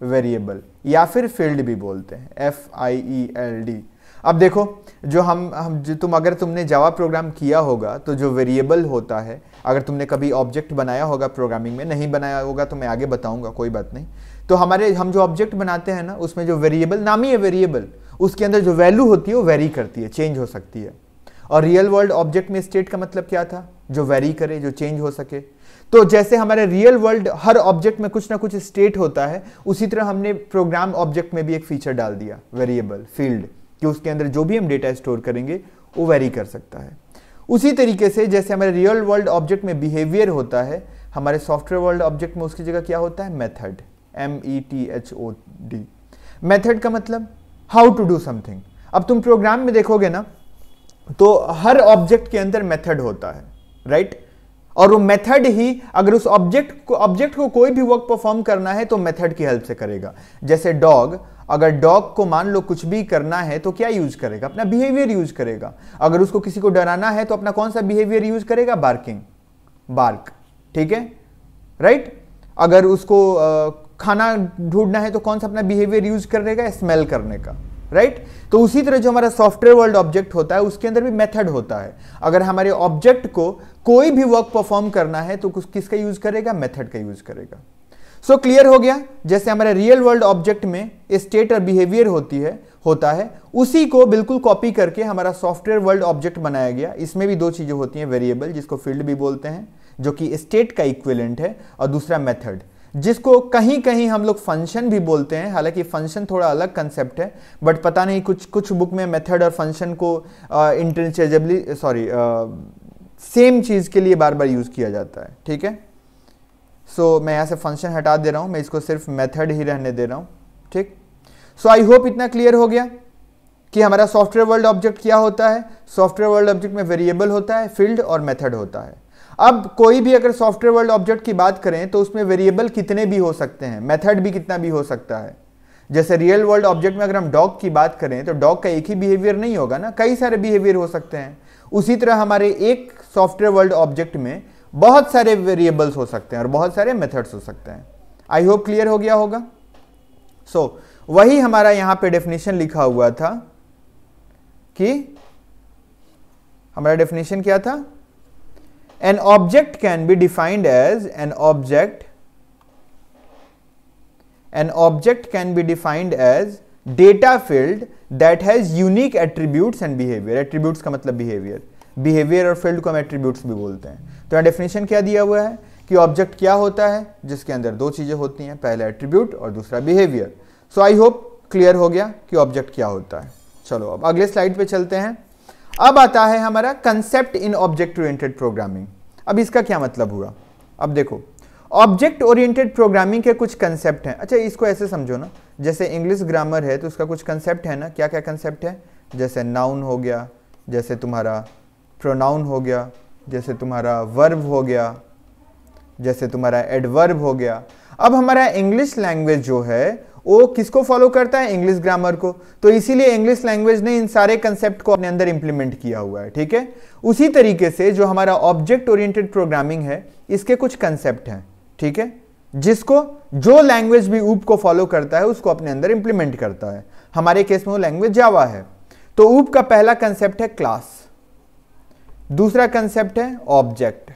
वेरिएबल या फिर फील्ड भी बोलते हैं F I E L D अब देखो जो हम हम जो तुम अगर तुमने जावा प्रोग्राम किया होगा तो जो वेरिएबल होता है अगर तुमने कभी ऑब्जेक्ट बनाया होगा प्रोग्रामिंग में नहीं बनाया होगा तो मैं आगे बताऊंगा कोई बात नहीं तो हमारे हम जो ऑब्जेक्ट बनाते हैं ना उसमें जो वेरिएबल नाम ही है वेरिएबल उसके अंदर जो वैल्यू होती है वो वेरी करती है चेंज हो सकती है और रियल वर्ल्ड ऑब्जेक्ट में स्टेट का मतलब क्या था जो वेरी करे जो चेंज हो सके तो जैसे हमारे रियल वर्ल्ड हर ऑब्जेक्ट में कुछ ना कुछ स्टेट होता है उसी तरह हमने प्रोग्राम ऑब्जेक्ट में भी एक फीचर डाल दिया वेरिएबल फील्ड कि उसके अंदर जो भी हम डेटा स्टोर करेंगे वो वेरी कर सकता है उसी तरीके से जैसे हमारे रियल वर्ल्ड ऑब्जेक्ट में बिहेवियर होता है हमारे सॉफ्टवेयर वर्ल्ड ऑब्जेक्ट में उसकी जगह क्या होता है method M E T H O D method का मतलब हाउ टू डू समथिंग अब तुम प्रोग्राम में देखोगे ना तो हर ऑब्जेक्ट के अंदर मेथड होता है राइट right? और वो मेथड ही अगर उस ऑब्जेक्ट को ऑब्जेक्ट को कोई भी वर्क परफॉर्म करना है तो मेथड की हेल्प से करेगा जैसे डॉग अगर डॉग को मान लो कुछ भी करना है तो क्या यूज करेगा अपना बिहेवियर यूज करेगा अगर उसको किसी को डराना है तो अपना कौन सा बिहेवियर यूज करेगा बार्किंग बार्क ठीक है राइट अगर उसको खाना ढूंढना है तो कौन सा अपना बिहेवियर यूज करेगा स्मेल करने का राइट right? तो उसी तरह जो हमारा सॉफ्टवेयर वर्ल्ड ऑब्जेक्ट होता है उसके अंदर भी मेथड होता है अगर हमारे ऑब्जेक्ट को कोई भी वर्क परफॉर्म करना है तो किसका यूज करेगा मेथड का यूज करेगा सो so, क्लियर हो गया जैसे हमारे रियल वर्ल्ड ऑब्जेक्ट में स्टेट और बिहेवियर होती है होता है उसी को बिल्कुल कॉपी करके हमारा सॉफ्टवेयर वर्ल्ड ऑब्जेक्ट बनाया गया इसमें भी दो चीज़ें होती हैं वेरिएबल जिसको फील्ड भी बोलते हैं जो कि स्टेट का इक्वेलेंट है और दूसरा मेथड जिसको कहीं कहीं हम लोग फंक्शन भी बोलते हैं हालांकि फंक्शन थोड़ा अलग कंसेप्ट है बट पता नहीं कुछ कुछ बुक में मेथड और फंक्शन को इंटरचेजेबली सॉरी सेम चीज़ के लिए बार बार यूज़ किया जाता है ठीक है सो so, मैं यहाँ से फंक्शन हटा दे रहा हूँ मैं इसको सिर्फ मेथड ही रहने दे रहा हूँ ठीक सो आई होप इतना क्लियर हो गया कि हमारा सॉफ्टवेयर वर्ल्ड ऑब्जेक्ट क्या होता है सॉफ्टवेयर वर्ल्ड ऑब्जेक्ट में वेरिएबल होता है फील्ड और मेथड होता है अब कोई भी अगर सॉफ्टवेयर वर्ल्ड ऑब्जेक्ट की बात करें तो उसमें वेरिएबल कितने भी हो सकते हैं मेथड भी कितना भी हो सकता है जैसे रियल वर्ल्ड ऑब्जेक्ट में अगर हम डॉग की बात करें तो डॉग का एक ही बिहेवियर नहीं होगा ना कई सारे बिहेवियर हो सकते हैं उसी तरह हमारे एक सॉफ्टवेयर वर्ल्ड ऑब्जेक्ट में बहुत सारे वेरिएबल्स हो सकते हैं और बहुत सारे मेथड्स हो सकते हैं आई होप क्लियर हो गया होगा सो so, वही हमारा यहां पे डेफिनेशन लिखा हुआ था कि हमारा डेफिनेशन क्या था an object can be defined as an object an object can be defined as data field that has unique attributes and behaviour attributes का मतलब बिहेवियर बिहेवियर और फील्ड को हम एट्रीब्यूट्स भी बोलते हैं तो यहाँ डेफिनेशन क्या दिया हुआ है कि ऑब्जेक्ट क्या होता है जिसके अंदर दो चीज़ें होती हैं पहला एट्रीब्यूट और दूसरा behaviour so I hope clear हो गया कि ऑब्जेक्ट क्या होता है चलो अब अगले स्लाइड पे चलते हैं अब आता है हमारा concept in object oriented programming अब इसका क्या मतलब हुआ अब देखो ऑब्जेक्ट ओरिएंटेड प्रोग्रामिंग के कुछ कंसेप्ट हैं अच्छा इसको ऐसे समझो ना जैसे इंग्लिश ग्रामर है तो उसका कुछ कंसेप्ट है ना क्या क्या कंसेप्ट है जैसे नाउन हो गया जैसे तुम्हारा प्रोनाउन हो गया जैसे तुम्हारा वर्ब हो गया जैसे तुम्हारा एडवर्ब हो गया अब हमारा इंग्लिश लैंग्वेज जो है वो किसको फॉलो करता है इंग्लिश ग्रामर को तो इसीलिए इंग्लिश लैंग्वेज ने इन सारे कंसेप्ट को अपने अंदर इंप्लीमेंट किया हुआ है ठीक है उसी तरीके से जो हमारा ऑब्जेक्ट ओरिएंटेड प्रोग्रामिंग है इसके कुछ कंसेप्ट हैं ठीक है जिसको जो लैंग्वेज भी ऊप को फॉलो करता है उसको अपने अंदर इंप्लीमेंट करता है हमारे केस में वो लैंग्वेज जावा है तो ऊप का पहला कंसेप्ट है क्लास दूसरा कंसेप्ट है ऑब्जेक्ट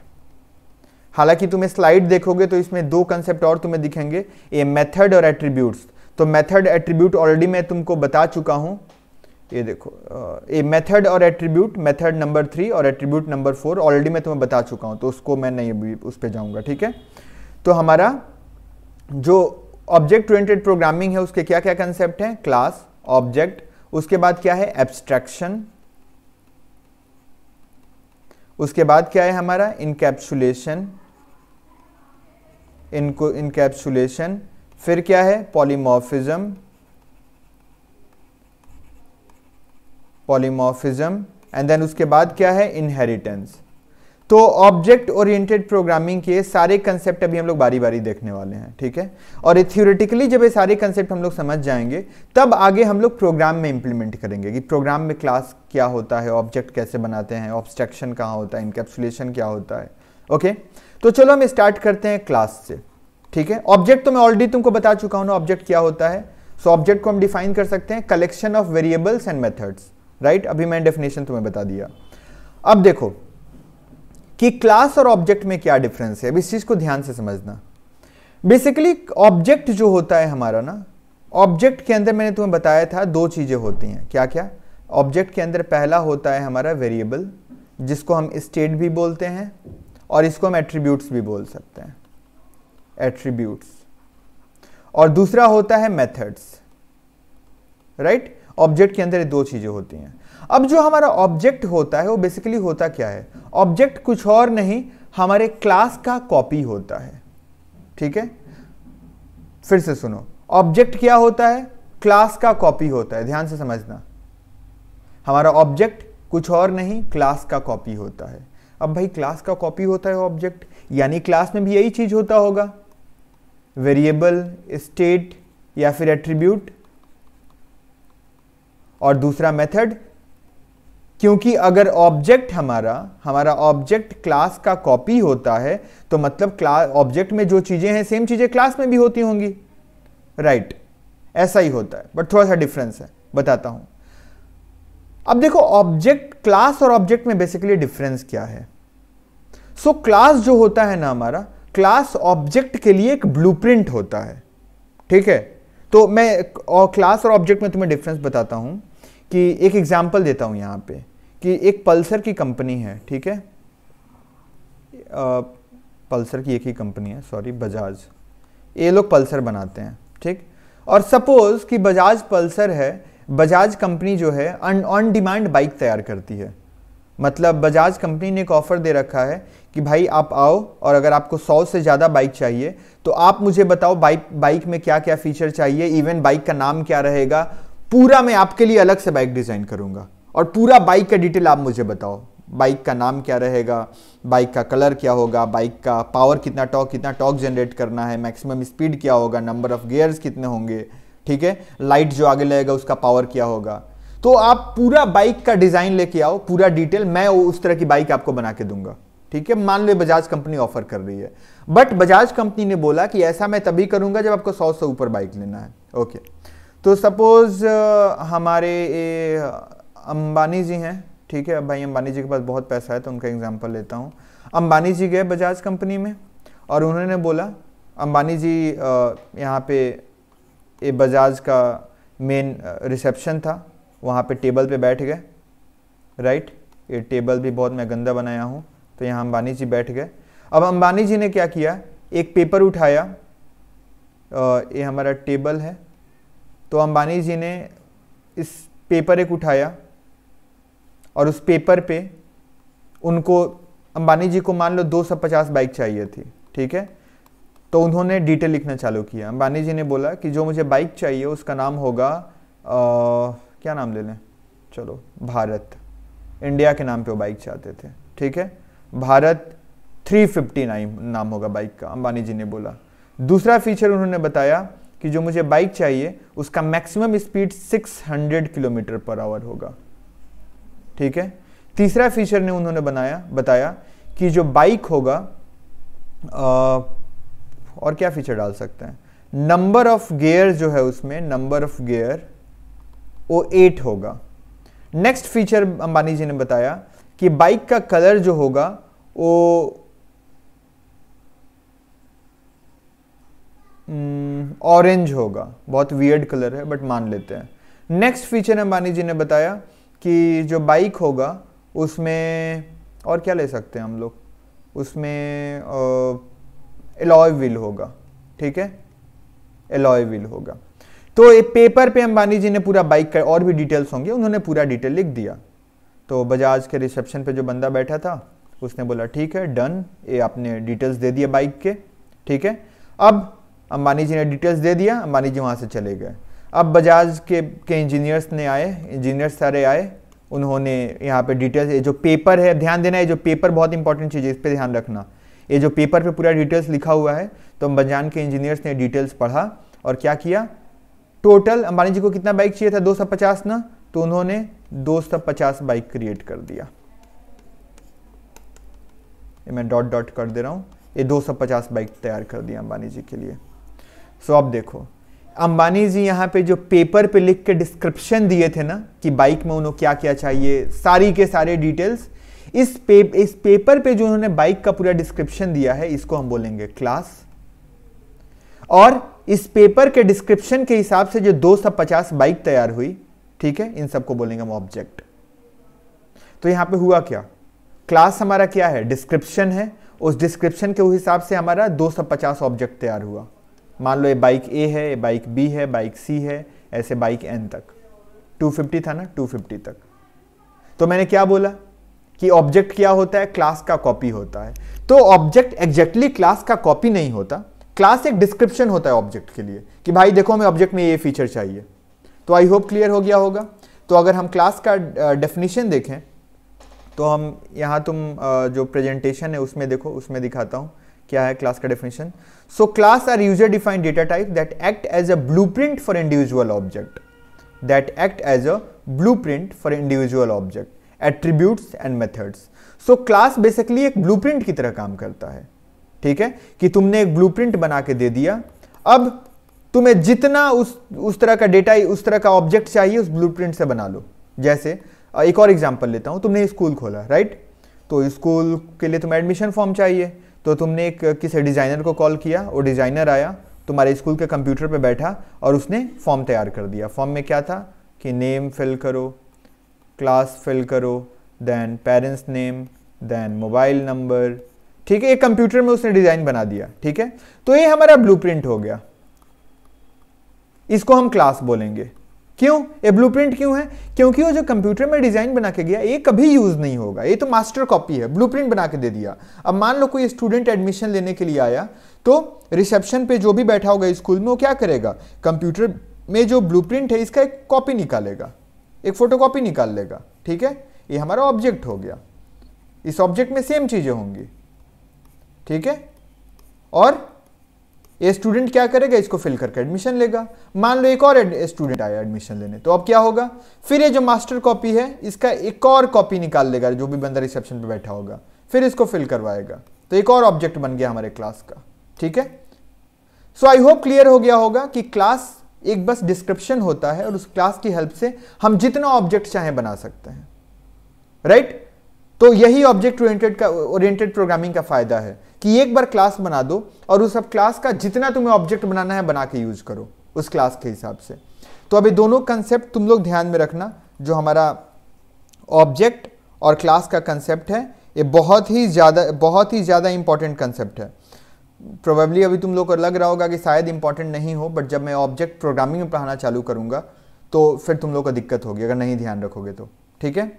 हालांकि तुम्हें स्लाइड देखोगे तो इसमें दो कंसेप्ट और तुम्हें दिखेंगे ये मेथड और एट्रीब्यूट्स तो मेथड एट्रीब्यूट ऑलरेडी मैं तुमको बता चुका हूं ये देखो ये मेथड और एट्रीब्यूट मेथड नंबर थ्री और एट्रीब्यूट नंबर फोर ऑलरेडी मैं तुम्हें बता चुका हूं तो उसको मैं नहीं अभी उस पर जाऊंगा ठीक है तो हमारा जो ऑब्जेक्ट ओरिएंटेड प्रोग्रामिंग है उसके क्या क्या कंसेप्ट हैं क्लास ऑब्जेक्ट उसके बाद क्या है एब्स्ट्रैक्शन उसके बाद क्या है हमारा इनकेप्सुलेशन इनको इनकेप्सुलेशन फिर क्या है पॉलीमॉर्फिज्म पॉलीमॉर्फिज्म एंड देन उसके बाद क्या है इनहेरिटेंस तो ऑब्जेक्ट ओरिएंटेड प्रोग्रामिंग के सारे कंसेप्ट अभी हम लोग बारी बारी देखने वाले हैं ठीक है और ये थियोरेटिकली जब ये सारे कंसेप्ट हम लोग समझ जाएंगे तब आगे हम लोग प्रोग्राम में इंप्लीमेंट करेंगे कि प्रोग्राम में क्लास क्या होता है ऑब्जेक्ट कैसे बनाते हैं ऑब्स्ट्रक्शन कहाँ होता है इनकेप्सुलेशन क्या होता है ओके तो चलो हम स्टार्ट करते हैं क्लास से ठीक है ऑब्जेक्ट तो मैं ऑलरेडी तुमको बता चुका हूँ ना ऑब्जेक्ट क्या होता है सो so, ऑब्जेक्ट को हम डिफाइन कर सकते हैं collection of variables and methods right अभी मैंने डेफिनेशन तुम्हें बता दिया अब देखो कि क्लास और ऑब्जेक्ट में क्या डिफरेंस है अब इस चीज़ को ध्यान से समझना बेसिकली ऑब्जेक्ट जो होता है हमारा ना ऑब्जेक्ट के अंदर मैंने तुम्हें बताया था दो चीज़ें होती हैं क्या क्या ऑब्जेक्ट के अंदर पहला होता है हमारा वेरिएबल जिसको हम स्टेट भी बोलते हैं और इसको हम एट्रीब्यूट्स भी बोल सकते हैं एट्रीब्यूट्स और दूसरा होता है मेथड्स राइट ऑब्जेक्ट के अंदर दो चीज़ें होती हैं अब जो हमारा ऑब्जेक्ट होता है वो बेसिकली होता क्या है ऑब्जेक्ट कुछ और नहीं हमारे क्लास का कॉपी होता है ठीक है फिर से सुनो ऑब्जेक्ट क्या होता है क्लास का कॉपी होता है ध्यान से समझना हमारा ऑब्जेक्ट कुछ और नहीं क्लास का कॉपी होता है अब भाई क्लास का कॉपी होता है ऑब्जेक्ट यानी क्लास में भी यही चीज होता होगा वेरिएबल स्टेट या फिर एट्रीब्यूट और दूसरा मेथड क्योंकि अगर ऑब्जेक्ट हमारा हमारा ऑब्जेक्ट क्लास का कॉपी होता है तो मतलब क्लास ऑब्जेक्ट में जो चीज़ें हैं सेम चीज़ें क्लास में भी होती होंगी राइट right. ऐसा ही होता है बट थोड़ा सा डिफरेंस है बताता हूं अब देखो ऑब्जेक्ट क्लास और ऑब्जेक्ट में बेसिकली डिफरेंस क्या है सो so, क्लास जो होता है ना हमारा क्लास ऑब्जेक्ट के लिए एक ब्लू होता है ठीक है तो मैं क्लास और ऑब्जेक्ट में तुम्हें डिफरेंस बताता हूं कि एक एग्जाम्पल देता हूं यहां पे कि एक पल्सर की कंपनी है ठीक है पल्सर की एक ही कंपनी है सॉरी बजाज ये लोग पल्सर बनाते हैं ठीक और सपोज कि बजाज पल्सर है बजाज कंपनी जो है ऑन डिमांड बाइक तैयार करती है मतलब बजाज कंपनी ने एक ऑफ़र दे रखा है कि भाई आप आओ और अगर आपको सौ से ज़्यादा बाइक चाहिए तो आप मुझे बताओ बाइक बाइक में क्या क्या फीचर चाहिए इवन बाइक का नाम क्या रहेगा पूरा मैं आपके लिए अलग से बाइक डिज़ाइन करूंगा और पूरा बाइक का डिटेल आप मुझे बताओ बाइक का नाम क्या रहेगा बाइक का कलर क्या होगा बाइक का पावर कितना टॉक कितना टॉक जनरेट करना है मैक्सिमम स्पीड क्या होगा नंबर ऑफ गियर्स कितने होंगे ठीक है लाइट जो आगे लगेगा उसका पावर क्या होगा तो आप पूरा बाइक का डिज़ाइन लेके आओ पूरा डिटेल मैं उस तरह की बाइक आपको बना के दूंगा ठीक है मान लो बजाज कंपनी ऑफर कर रही है बट बजाज कंपनी ने बोला कि ऐसा मैं तभी करूंगा जब आपको सौ से ऊपर बाइक लेना है ओके तो सपोज हमारे ए, अंबानी जी हैं ठीक है अब भाई अंबानी जी के पास बहुत पैसा है तो उनका एग्जाम्पल लेता हूँ अंबानी जी गए बजाज कंपनी में और उन्होंने बोला अंबानी जी यहाँ पे ये बजाज का मेन रिसेप्शन था वहाँ पे टेबल पे बैठ गए राइट ये टेबल भी बहुत मैं गंदा बनाया हूँ तो यहाँ अंबानी जी बैठ गए अब अंबानी जी ने क्या किया एक पेपर उठाया ये हमारा टेबल है तो अंबानी जी ने इस पेपर एक उठाया और उस पेपर पे उनको अंबानी जी को मान लो 250 बाइक चाहिए थी ठीक है तो उन्होंने डिटेल लिखना चालू किया अंबानी जी ने बोला कि जो मुझे बाइक चाहिए उसका नाम होगा आ, क्या नाम ले लें चलो भारत इंडिया के नाम पे वो बाइक चाहते थे ठीक है भारत 359 नाम होगा बाइक का अंबानी जी ने बोला दूसरा फीचर उन्होंने बताया कि जो मुझे बाइक चाहिए उसका maximum speed 600 kilometre per hour होगा ठीक है तीसरा फीचर ने उन्होंने बनाया बताया कि जो बाइक होगा आ, और क्या फीचर डाल सकते हैं नंबर ऑफ गेयर जो है उसमें नंबर ऑफ गेयर वो एट होगा नेक्स्ट फीचर अंबानी जी ने बताया कि बाइक का कलर जो होगा वो ऑरेंज हम्म, होगा बहुत वियर्ड कलर है बट मान लेते हैं नेक्स्ट फीचर अंबानी जी ने बताया कि जो बाइक होगा उसमें और क्या ले सकते हैं हम लोग उसमें एलॉय व्हील होगा ठीक है एलॉय व्हील होगा तो ये पेपर पे अंबानी जी ने पूरा बाइक का और भी डिटेल्स होंगे उन्होंने पूरा डिटेल लिख दिया तो बजाज के रिसेप्शन पे जो बंदा बैठा था उसने बोला ठीक है डन ये आपने डिटेल्स दे दिए बाइक के ठीक है अब अंबानी जी ने डिटेल्स दे दिया अंबानी जी वहाँ से चले गए अब बजाज के के इंजीनियर्स ने आए इंजीनियर्स सारे आए उन्होंने यहाँ पे डिटेल्स ये जो पेपर है ध्यान देना ये जो पेपर बहुत इंपॉर्टेंट चीज़ है इस पर ध्यान रखना ये जो पेपर पे पूरा डिटेल्स लिखा हुआ है तो बजान के इंजीनियर्स ने डिटेल्स पढ़ा और क्या किया टोटल अंबानी जी को कितना बाइक चाहिए था 250 ना तो उन्होंने 250 बाइक क्रिएट कर दिया ये मैं डॉट डॉट कर दे रहा हूँ ये 250 बाइक तैयार कर दिया अंबानी जी के लिए सो so, अब देखो अंबानी जी यहाँ पे जो पेपर पे लिख के डिस्क्रिप्शन दिए थे ना कि बाइक में उन्हें क्या क्या चाहिए सारी के सारे डिटेल्स इस पे इस पेपर पे जो उन्होंने बाइक का पूरा डिस्क्रिप्शन दिया है इसको हम बोलेंगे क्लास और इस पेपर के डिस्क्रिप्शन के हिसाब से जो दो सौ पचास बाइक तैयार हुई ठीक है इन सबको बोलेंगे हम ऑब्जेक्ट तो यहां पे हुआ क्या क्लास हमारा क्या है डिस्क्रिप्शन है उस डिस्क्रिप्शन के हिसाब से हमारा 250 ऑब्जेक्ट तैयार हुआ मान लो ये बाइक ए है ये बाइक बी है बाइक सी है ऐसे बाइक एन तक 250 था ना 250 तक तो मैंने क्या बोला कि ऑब्जेक्ट क्या होता है क्लास का कॉपी होता है तो ऑब्जेक्ट एग्जैक्टली क्लास का कॉपी नहीं होता क्लास एक डिस्क्रिप्शन होता है ऑब्जेक्ट के लिए कि भाई देखो हमें ऑब्जेक्ट में ये फीचर चाहिए तो आई होप क्लियर हो गया होगा तो अगर हम क्लास का डेफिनेशन देखें तो हम यहाँ तुम जो प्रेजेंटेशन है उसमें देखो उसमें दिखाता हूँ क्या है क्लास का definition so class are user defined data type that act as a blueprint for individual object that act as a blueprint for individual object attributes and methods so class basically एक ब्लू प्रिंट की तरह काम करता है ठीक है कि तुमने एक ब्लू प्रिंट बना के दे दिया अब तुम्हें जितना उस उस तरह का डेटा उस तरह का ऑब्जेक्ट चाहिए उस ब्लू प्रिंट से बना लो जैसे एक और एग्जाम्पल लेता हूं तुमने स्कूल खोला राइट तो स्कूल के लिए तुम्हें एडमिशन फॉर्म चाहिए तो तुमने एक किसी डिज़ाइनर को कॉल किया वो डिज़ाइनर आया तुम्हारे स्कूल के कंप्यूटर पे बैठा और उसने फॉर्म तैयार कर दिया फॉर्म में क्या था कि नेम फिल करो क्लास फिल करो then parents name then mobile number ठीक है एक कंप्यूटर में उसने डिज़ाइन बना दिया ठीक है तो ये हमारा ब्लूप्रिंट हो गया इसको हम क्लास बोलेंगे क्यों ये ब्लूप्रिंट क्यों है क्योंकि वो जो कंप्यूटर में डिजाइन बना के गया ये कभी यूज नहीं होगा ये तो मास्टर कॉपी है ब्लूप्रिंट बना के दे दिया अब मान लो कोई स्टूडेंट एडमिशन लेने के लिए आया तो रिसेप्शन पे जो भी बैठा होगा स्कूल में वो क्या करेगा कंप्यूटर में जो ब्लूप्रिंट है इसका एक कॉपी निकालेगा एक फोटोकॉपी निकाल लेगा ठीक है ये हमारा ऑब्जेक्ट हो गया इस ऑब्जेक्ट में सेम चीजें होंगी ठीक है और ये स्टूडेंट क्या करेगा इसको फिल करके एडमिशन लेगा मान लो एक और स्टूडेंट आया एडमिशन लेने तो अब क्या होगा फिर ये जो मास्टर कॉपी है इसका एक और कॉपी निकाल लेगा जो भी बंदा रिसेप्शन पे बैठा होगा फिर इसको फिल करवाएगा तो एक और ऑब्जेक्ट बन गया हमारे क्लास का ठीक है सो आई होप क्लियर हो गया होगा कि क्लास एक बस डिस्क्रिप्शन होता है और उस क्लास की हेल्प से हम जितना ऑब्जेक्ट चाहें बना सकते हैं राइट right? तो यही ऑब्जेक्ट ओरिएंटेड का ओरिएंटेड प्रोग्रामिंग का फायदा है कि एक बार क्लास बना दो और उस सब क्लास का जितना तुम्हें ऑब्जेक्ट बनाना है बना के यूज करो उस क्लास के हिसाब से तो अभी दोनों कंसेप्ट तुम लोग ध्यान में रखना जो हमारा ऑब्जेक्ट और क्लास का कंसेप्ट है ये बहुत ही ज़्यादा बहुत ही ज़्यादा इंपॉर्टेंट कंसेप्ट है प्रोबेबली अभी तुम लोग को लग रहा होगा कि शायद इंपॉर्टेंट नहीं हो बट जब मैं ऑब्जेक्ट प्रोग्रामिंग में पढ़ाना चालू करूंगा तो फिर तुम लोग को दिक्कत होगी अगर नहीं ध्यान रखोगे तो ठीक है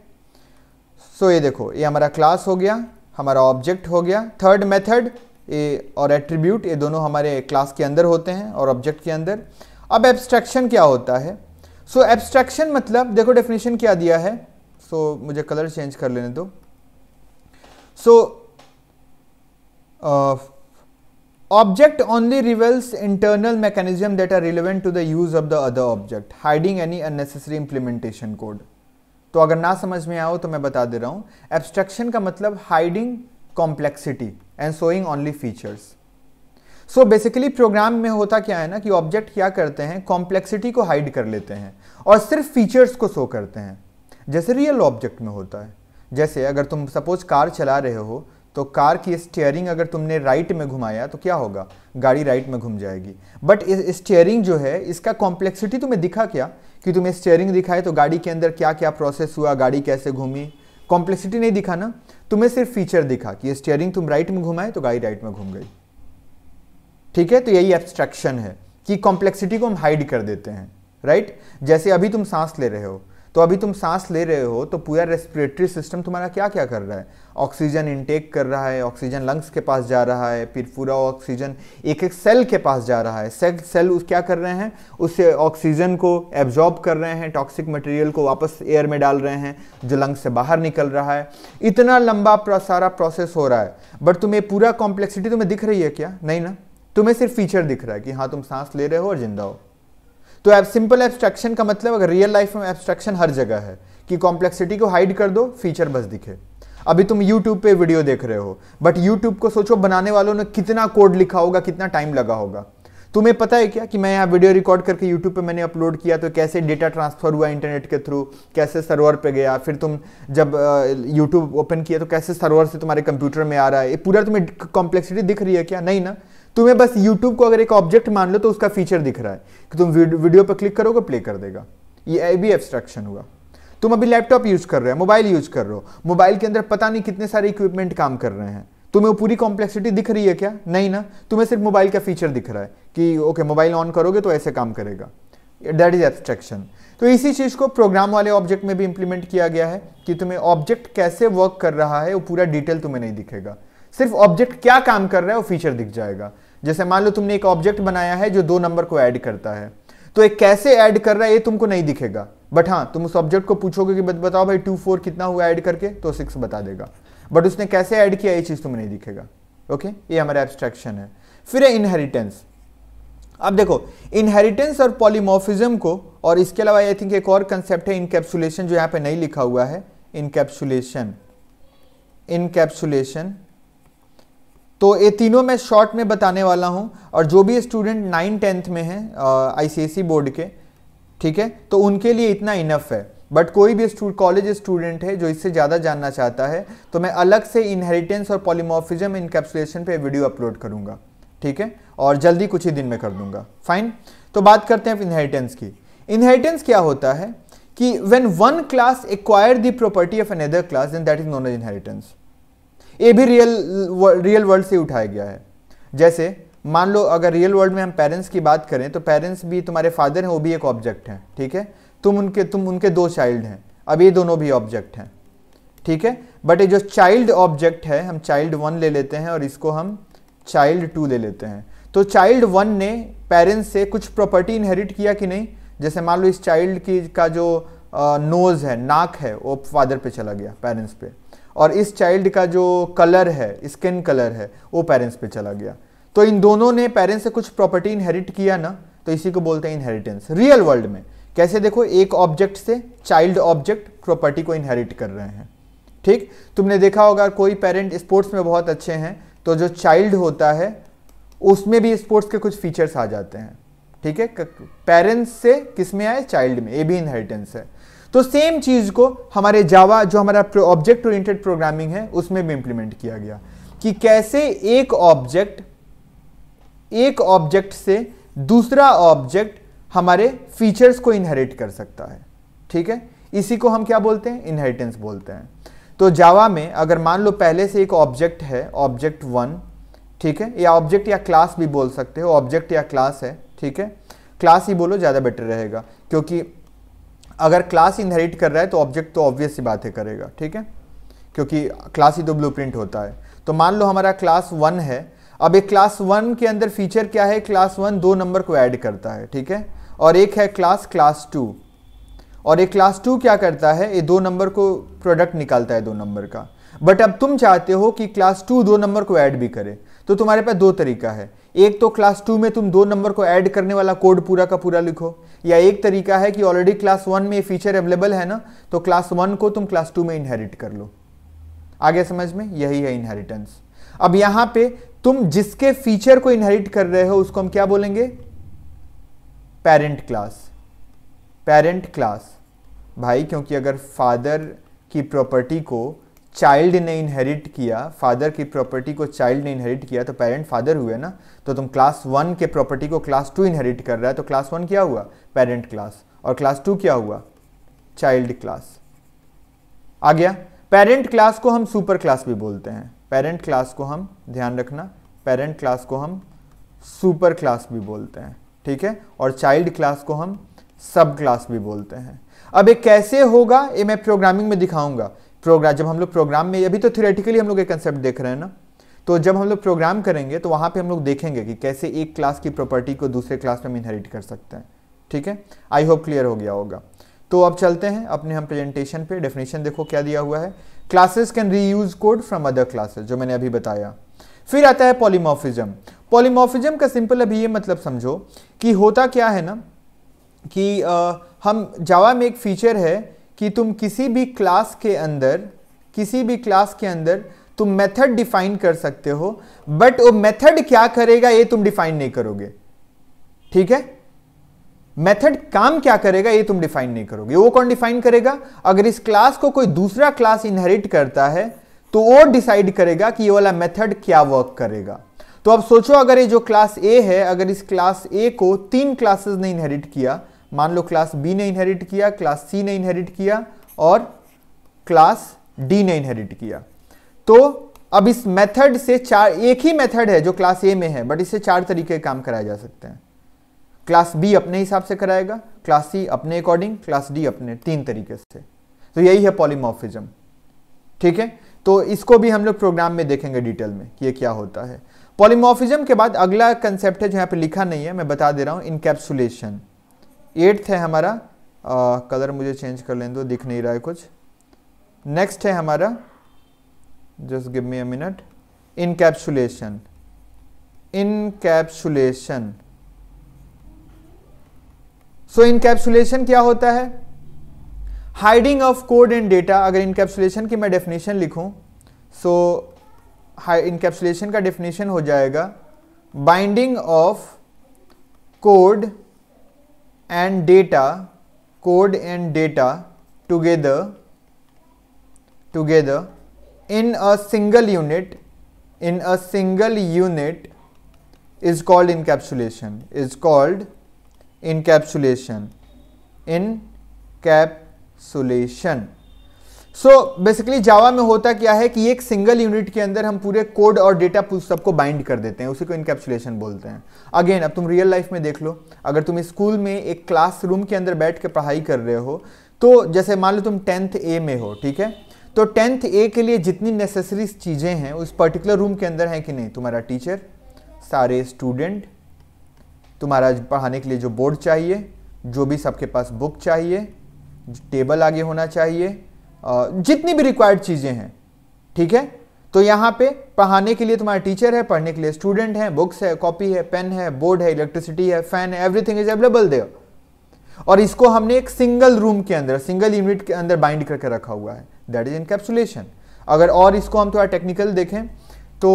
सो so, ये देखो ये हमारा क्लास हो गया हमारा ऑब्जेक्ट हो गया थर्ड मेथड ये और एट्रीब्यूट ये दोनों हमारे क्लास के अंदर होते हैं और ऑब्जेक्ट के अंदर अब एब्स्ट्रैक्शन क्या होता है सो so, एब्स्ट्रैक्शन मतलब देखो डेफिनेशन क्या दिया है सो so, मुझे कलर चेंज कर लेने दो so object only reveals internal mechanism that are relevant to the use of the other object hiding any unnecessary implementation code तो अगर ना समझ में आओ तो मैं बता दे रहा हूं एब्स्ट्रैक्शन का मतलब hiding complexity and showing only features so basically program में होता क्या है ना कि ऑब्जेक्ट क्या करते हैं कॉम्प्लेक्सिटी को हाइड कर लेते हैं और सिर्फ फीचर्स को शो करते हैं जैसे रियल ऑब्जेक्ट में होता है जैसे अगर तुम सपोज कार चला रहे हो तो कार की स्टेयरिंग अगर तुमने राइट में घुमाया तो क्या होगा गाड़ी राइट में घूम जाएगी बट स्टेयरिंग जो है इसका कॉम्प्लेक्सिटी तुम्हें दिखा क्या कि तुम्हें स्टीयरिंग दिखाए तो गाड़ी के अंदर क्या क्या प्रोसेस हुआ गाड़ी कैसे घूमी कॉम्प्लेक्सिटी नहीं दिखा ना तुम्हें सिर्फ फीचर दिखा कि स्टेयरिंग तुम राइट में घुमाए तो गाड़ी राइट में घूम गई ठीक है तो यही एब्स्ट्रैक्शन है कि कॉम्प्लेक्सिटी को हम हाइड कर देते हैं राइट जैसे अभी तुम सांस ले रहे हो तो अभी तुम सांस ले रहे हो तो पूरा रेस्पिरेटरी सिस्टम तुम्हारा क्या क्या कर रहा है ऑक्सीजन इनटेक कर रहा है ऑक्सीजन लंग्स के पास जा रहा है फिर पूरा ऑक्सीजन एक एक सेल के पास जा रहा है सेल सेल उस क्या कर रहे हैं उससे ऑक्सीजन को एब्जॉर्ब कर रहे हैं टॉक्सिक मटेरियल को वापस एयर में डाल रहे हैं जो लंग्स से बाहर निकल रहा है इतना लंबा सारा प्रोसेस हो रहा है बट तुम्हें पूरा कॉम्प्लेक्सिटी तुम्हें दिख रही है क्या नहीं ना तुम्हें सिर्फ फीचर दिख रहा है कि हाँ तुम सांस ले रहे हो और जिंदा हो तो ऐप सिंपल एब्स्ट्रैक्शन का मतलब अगर रियल लाइफ में एब्स्ट्रैक्शन हर जगह है कि कॉम्प्लेक्सिटी को हाइड कर दो फीचर बस दिखे अभी तुम YouTube पे वीडियो देख रहे हो बट YouTube को सोचो बनाने वालों ने कितना कोड लिखा होगा कितना टाइम लगा होगा तुम्हें पता है क्या कि मैं यहाँ वीडियो रिकॉर्ड करके YouTube पे मैंने अपलोड किया तो कैसे डेटा ट्रांसफर हुआ इंटरनेट के थ्रू कैसे सर्वर पे गया फिर तुम जब YouTube ओपन किया तो कैसे सर्वर से तुम्हारे कंप्यूटर में आ रहा है ये पूरा तुम्हें कॉम्प्लेक्सिटी दिख रही है क्या नहीं ना तुम्हें बस यूट्यूब को अगर एक ऑब्जेक्ट मान लो तो उसका फीचर दिख रहा है कि तुम वीडियो पर क्लिक करोगे प्ले कर देगा ये भी एब्स्ट्रक्शन हुआ तुम अभी लैपटॉप यूज कर रहे हो मोबाइल यूज कर रहे हो मोबाइल के अंदर पता नहीं कितने सारे इक्विपमेंट काम कर रहे हैं तुम्हें वो पूरी कॉम्प्लेक्सिटी दिख रही है क्या नहीं ना तुम्हें सिर्फ मोबाइल का फीचर दिख रहा है कि ओके मोबाइल ऑन करोगे तो ऐसे काम करेगा दैट इज एब्स्ट्रैक्शन तो इसी चीज़ को प्रोग्राम वाले ऑब्जेक्ट में भी इंप्लीमेंट किया गया है कि तुम्हें ऑब्जेक्ट कैसे वर्क कर रहा है वो पूरा डिटेल तुम्हें नहीं दिखेगा सिर्फ ऑब्जेक्ट क्या काम कर रहा है वो फीचर दिख जाएगा जैसे मान लो तुमने एक ऑब्जेक्ट बनाया है जो दो नंबर को ऐड करता है तो एक कैसे ऐड कर रहा है ये तुमको नहीं दिखेगा बट हाँ तुम उस ऑब्जेक्ट को पूछोगे कि बताओ भाई टू फोर कितना हुआ ऐड करके तो सिक्स बता देगा बट उसने कैसे ऐड किया ये चीज़ तुम्हें नहीं दिखेगा ओके ये हमारा एब्स्ट्रैक्शन है फिर है इनहेरिटेंस अब देखो इनहेरिटेंस और पॉलीमॉफिज्म को और इसके अलावा आई थिंक एक और कंसेप्ट है इनकेप्सुलेशन जो यहां पे नहीं लिखा हुआ है इनकेप्सुलेशन इनकेप्सुलेशन तो ये तीनों मैं शॉर्ट में बताने वाला हूँ और जो भी स्टूडेंट नाइन टेंथ में हैं आईसीएसई बोर्ड e के ठीक है तो उनके लिए इतना इनफ है बट कोई भी कॉलेज स्टूडेंट है जो इससे ज़्यादा जानना चाहता है तो मैं अलग से इनहेरिटेंस और पॉलीमॉर्फिज्म इनकेप्सुलेशन पे वीडियो अपलोड करूँगा ठीक है और जल्दी कुछ ही दिन में कर दूंगा फाइन तो बात करते हैं इनहेरिटेंस की इनहेरिटेंस क्या होता है कि when one class acquire the property of another class then that is known as inheritance ये भी रियल रियल वर्ल्ड से उठाया गया है जैसे मान लो अगर रियल वर्ल्ड में हम पेरेंट्स की बात करें तो पेरेंट्स भी तुम्हारे फादर हैं वो भी एक ऑब्जेक्ट हैं ठीक है तुम उनके तुम उनके दो चाइल्ड हैं अब ये दोनों भी ऑब्जेक्ट हैं ठीक है बट ये जो चाइल्ड ऑब्जेक्ट है हम चाइल्ड वन ले लेते हैं और इसको हम चाइल्ड टू ले लेते हैं तो चाइल्ड वन ने पेरेंट्स से कुछ प्रॉपर्टी इनहेरिट किया कि नहीं जैसे मान लो इस चाइल्ड की का जो नोज़ है नाक है वो फादर पे चला गया पेरेंट्स पे और इस चाइल्ड का जो कलर है स्किन कलर है वो पेरेंट्स पे चला गया तो इन दोनों ने पेरेंट्स से कुछ प्रॉपर्टी इनहेरिट किया ना तो इसी को बोलते हैं इनहेरिटेंस रियल वर्ल्ड में कैसे देखो एक ऑब्जेक्ट से चाइल्ड ऑब्जेक्ट प्रॉपर्टी को इनहेरिट कर रहे हैं ठीक तुमने देखा होगा कोई पेरेंट स्पोर्ट्स में बहुत अच्छे हैं तो जो चाइल्ड होता है उसमें भी स्पोर्ट्स के कुछ फीचर्स आ जाते हैं ठीक है पेरेंट्स से किस में आए चाइल्ड में ये भी इनहेरिटेंस है तो सेम चीज़ को हमारे जावा जो हमारा ऑब्जेक्ट ओरिएंटेड प्रोग्रामिंग है उसमें भी इंप्लीमेंट किया गया कि कैसे एक ऑब्जेक्ट एक ऑब्जेक्ट से दूसरा ऑब्जेक्ट हमारे फीचर्स को इनहेरिट कर सकता है ठीक है इसी को हम क्या बोलते हैं इनहेरिटेंस बोलते हैं तो जावा में अगर मान लो पहले से एक ऑब्जेक्ट है ऑब्जेक्ट वन ठीक है या ऑब्जेक्ट या क्लास भी बोल सकते हो ऑब्जेक्ट या क्लास है ठीक है क्लास ही बोलो ज़्यादा बेटर रहेगा क्योंकि अगर क्लास इनहेरिट कर रहा है तो ऑब्जेक्ट तो ऑब्वियस ही बातें करेगा ठीक है क्योंकि क्लास ही तो प्रिंट होता है तो मान लो हमारा क्लास वन है अब एक क्लास वन के अंदर फीचर क्या है क्लास वन दो नंबर को ऐड करता है ठीक है और एक है क्लास क्लास टू और एक क्लास टू क्या करता है ये दो नंबर को प्रोडक्ट निकालता है दो नंबर का बट अब तुम चाहते हो कि क्लास टू दो नंबर को ऐड भी करे तो तुम्हारे पास दो तरीका है एक तो क्लास टू में तुम दो नंबर को ऐड करने वाला कोड पूरा का पूरा लिखो या एक तरीका है कि ऑलरेडी क्लास वन में ये फीचर अवेलेबल है ना तो क्लास वन को तुम क्लास टू में इनहेरिट कर लो आगे समझ में यही है इनहेरिटेंस अब यहां पे तुम जिसके फीचर को इनहेरिट कर रहे हो उसको हम क्या बोलेंगे पेरेंट क्लास पेरेंट क्लास भाई क्योंकि अगर फादर की प्रॉपर्टी को चाइल्ड ने इनहेरिट किया फादर की प्रॉपर्टी को चाइल्ड ने इनहेरिट किया तो पेरेंट फादर हुए ना तो तुम क्लास वन के प्रॉपर्टी को क्लास टू इनहेरिट कर रहा है तो क्लास वन क्या हुआ पेरेंट क्लास और क्लास टू क्या हुआ चाइल्ड क्लास आ गया पेरेंट क्लास को हम सुपर क्लास भी बोलते हैं पेरेंट क्लास को हम ध्यान रखना पेरेंट क्लास को हम सुपर क्लास भी बोलते हैं ठीक है और चाइल्ड क्लास को हम सब क्लास भी बोलते हैं अब ये कैसे होगा ये मैं प्रोग्रामिंग में दिखाऊंगा प्रोग्राम जब हम लोग प्रोग्राम में अभी तो थ्योरेटिकली हम लोग ये कंसेप्ट देख रहे हैं ना तो जब हम लोग प्रोग्राम करेंगे तो वहाँ पे हम लोग देखेंगे कि कैसे एक क्लास की प्रॉपर्टी को दूसरे क्लास में इनहेरिट कर सकते हैं ठीक है आई होप क्लियर हो गया होगा तो अब चलते हैं अपने हम प्रेजेंटेशन पे डेफिनेशन देखो क्या दिया हुआ है classes can reuse code from other classes जो मैंने अभी बताया फिर आता है पॉलीमोफिज्म पॉलीमोफिज्म का सिंपल अभी ये मतलब समझो कि होता क्या है ना कि आ, हम जावा में एक फीचर है कि तुम किसी भी क्लास के अंदर किसी भी क्लास के अंदर तुम मेथड डिफाइन कर सकते हो बट वो मेथड क्या करेगा ये तुम डिफाइन नहीं करोगे ठीक है मेथड काम क्या करेगा ये तुम डिफाइन नहीं करोगे वो कौन डिफाइन करेगा अगर इस क्लास को कोई दूसरा क्लास इनहेरिट करता है तो वो डिसाइड करेगा कि ये वाला मेथड क्या वर्क करेगा तो अब सोचो अगर ये जो क्लास ए है अगर इस क्लास ए को तीन क्लासेस ने इनहेरिट किया मान लो क्लास बी ने इनहेरिट किया क्लास सी ने इनहेरिट किया और क्लास डी ने इनहेरिट किया तो अब इस मेथड से चार एक ही मेथड है जो क्लास ए में है बट इससे चार तरीके काम कराए जा सकते हैं क्लास बी अपने हिसाब से कराएगा क्लास सी अपने अकॉर्डिंग क्लास डी अपने तीन तरीके से तो यही है पॉलीमोफिजम ठीक है तो इसको भी हम लोग प्रोग्राम में देखेंगे डिटेल में कि ये क्या होता है पॉलीमोफिजम के बाद अगला कंसेप्ट है जो यहाँ पे लिखा नहीं है मैं बता दे रहा हूँ इनकेप्सुलेशन एट्थ है हमारा आ, कलर मुझे चेंज कर लें दो दिख नहीं रहा है कुछ नेक्स्ट है हमारा just give me a minute encapsulation encapsulation so encapsulation क्या होता है hiding of code and data अगर इनकैप्सुलेशन की मैं डेफिनेशन लिखूं सो इनकैप्सुलेशन का डेफिनेशन हो जाएगा binding of code and data code and data together together in a single unit in a single unit is called encapsulation is called encapsulation encapsulation so so, basically Java में होता क्या है कि एक सिंगल यूनिट के अंदर हम पूरे कोड और डेटा सबको बाइंड कर देते हैं उसी को इनकेप्सुलेशन बोलते हैं अगेन अब तुम रियल लाइफ में देख लो अगर तुम स्कूल में एक क्लासरूम के अंदर बैठ के पढ़ाई कर रहे हो तो जैसे मान लो तुम टेंथ ए में हो ठीक है तो टेंथ ए के लिए जितनी नेसेसरी चीज़ें हैं उस पर्टिकुलर रूम के अंदर हैं कि नहीं तुम्हारा टीचर सारे स्टूडेंट तुम्हारा पढ़ाने के लिए जो बोर्ड चाहिए जो भी सबके पास बुक चाहिए टेबल आगे होना चाहिए जितनी भी रिक्वायर्ड चीज़ें हैं ठीक है तो यहां पे पढ़ाने के लिए तुम्हारा टीचर है पढ़ने के लिए स्टूडेंट है बुक्स है कॉपी है पेन है बोर्ड है इलेक्ट्रिसिटी है फैन है एवरीथिंग इज अवेलेबल देयर और इसको हमने एक सिंगल रूम के अंदर सिंगल यूनिट के अंदर बाइंड करके रखा हुआ है दैट इज इनकेप्सुलेशन अगर और इसको हम थोड़ा टेक्निकल देखें तो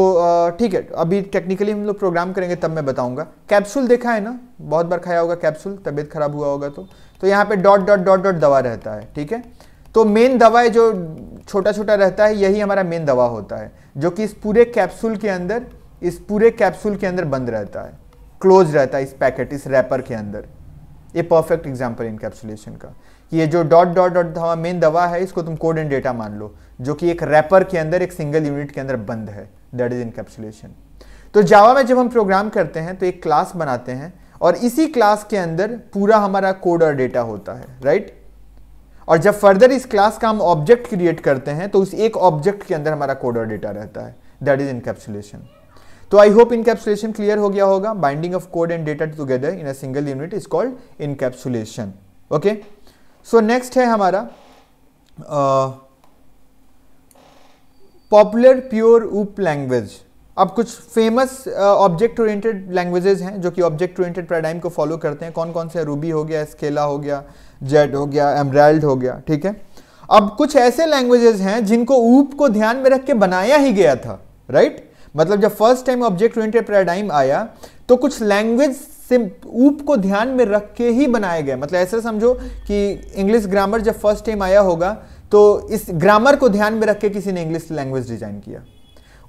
ठीक है अभी टेक्निकली हम लोग प्रोग्राम करेंगे तब मैं बताऊंगा कैप्सूल देखा है ना बहुत बार खाया होगा कैप्सूल तबीयत खराब हुआ होगा तो तो यहाँ पे डॉट डॉट डॉट डॉट दवा रहता है ठीक है तो मेन दवाई जो छोटा छोटा रहता है यही हमारा मेन दवा होता है जो कि इस पूरे कैप्सूल के अंदर इस पूरे कैप्सूल के अंदर बंद रहता है क्लोज रहता है इस पैकेट इस रैपर के अंदर ये परफेक्ट एग्जाम्पल इनकेप्सुलेशन का ये जो डॉट डॉट डॉट दवा मेन दवा है इसको तुम कोड एंड डेटा मान लो जो कि एक रैपर के अंदर एक सिंगल यूनिट के अंदर बंद है दैट इज इनकेप्सुलेशन तो जावा में जब हम प्रोग्राम करते हैं तो एक क्लास बनाते हैं और इसी क्लास के अंदर पूरा हमारा कोड और डेटा होता है राइट right? और जब फर्दर इस क्लास का हम ऑब्जेक्ट क्रिएट करते हैं तो उस एक ऑब्जेक्ट के अंदर हमारा कोड और डेटा रहता है दैट इज इनकेप्सुलेशन तो आई होप इनकेप्सुलेशन क्लियर हो गया होगा binding of code and data together in a single unit is called encapsulation okay so next है हमारा पॉपुलर प्योर ऊप लैंग्वेज अब कुछ फेमस ऑब्जेक्ट ओरिएंटेड लैंग्वेजेस हैं जो कि ऑब्जेक्ट ओरिएंटेड पैराडाइम को फॉलो करते हैं कौन कौन से रूबी हो गया स्केला हो गया जेट हो गया एमरल्ड हो गया ठीक है अब कुछ ऐसे लैंग्वेजेस हैं जिनको ऊप को ध्यान में रख के बनाया ही गया था राइट मतलब जब first time object oriented paradigm आया तो कुछ लैंग्वेज से ऊप को ध्यान में रख के ही बनाए गए मतलब ऐसा समझो कि इंग्लिश ग्रामर जब फर्स्ट टाइम आया होगा तो इस ग्रामर को ध्यान में रख के किसी ने इंग्लिश लैंग्वेज डिजाइन किया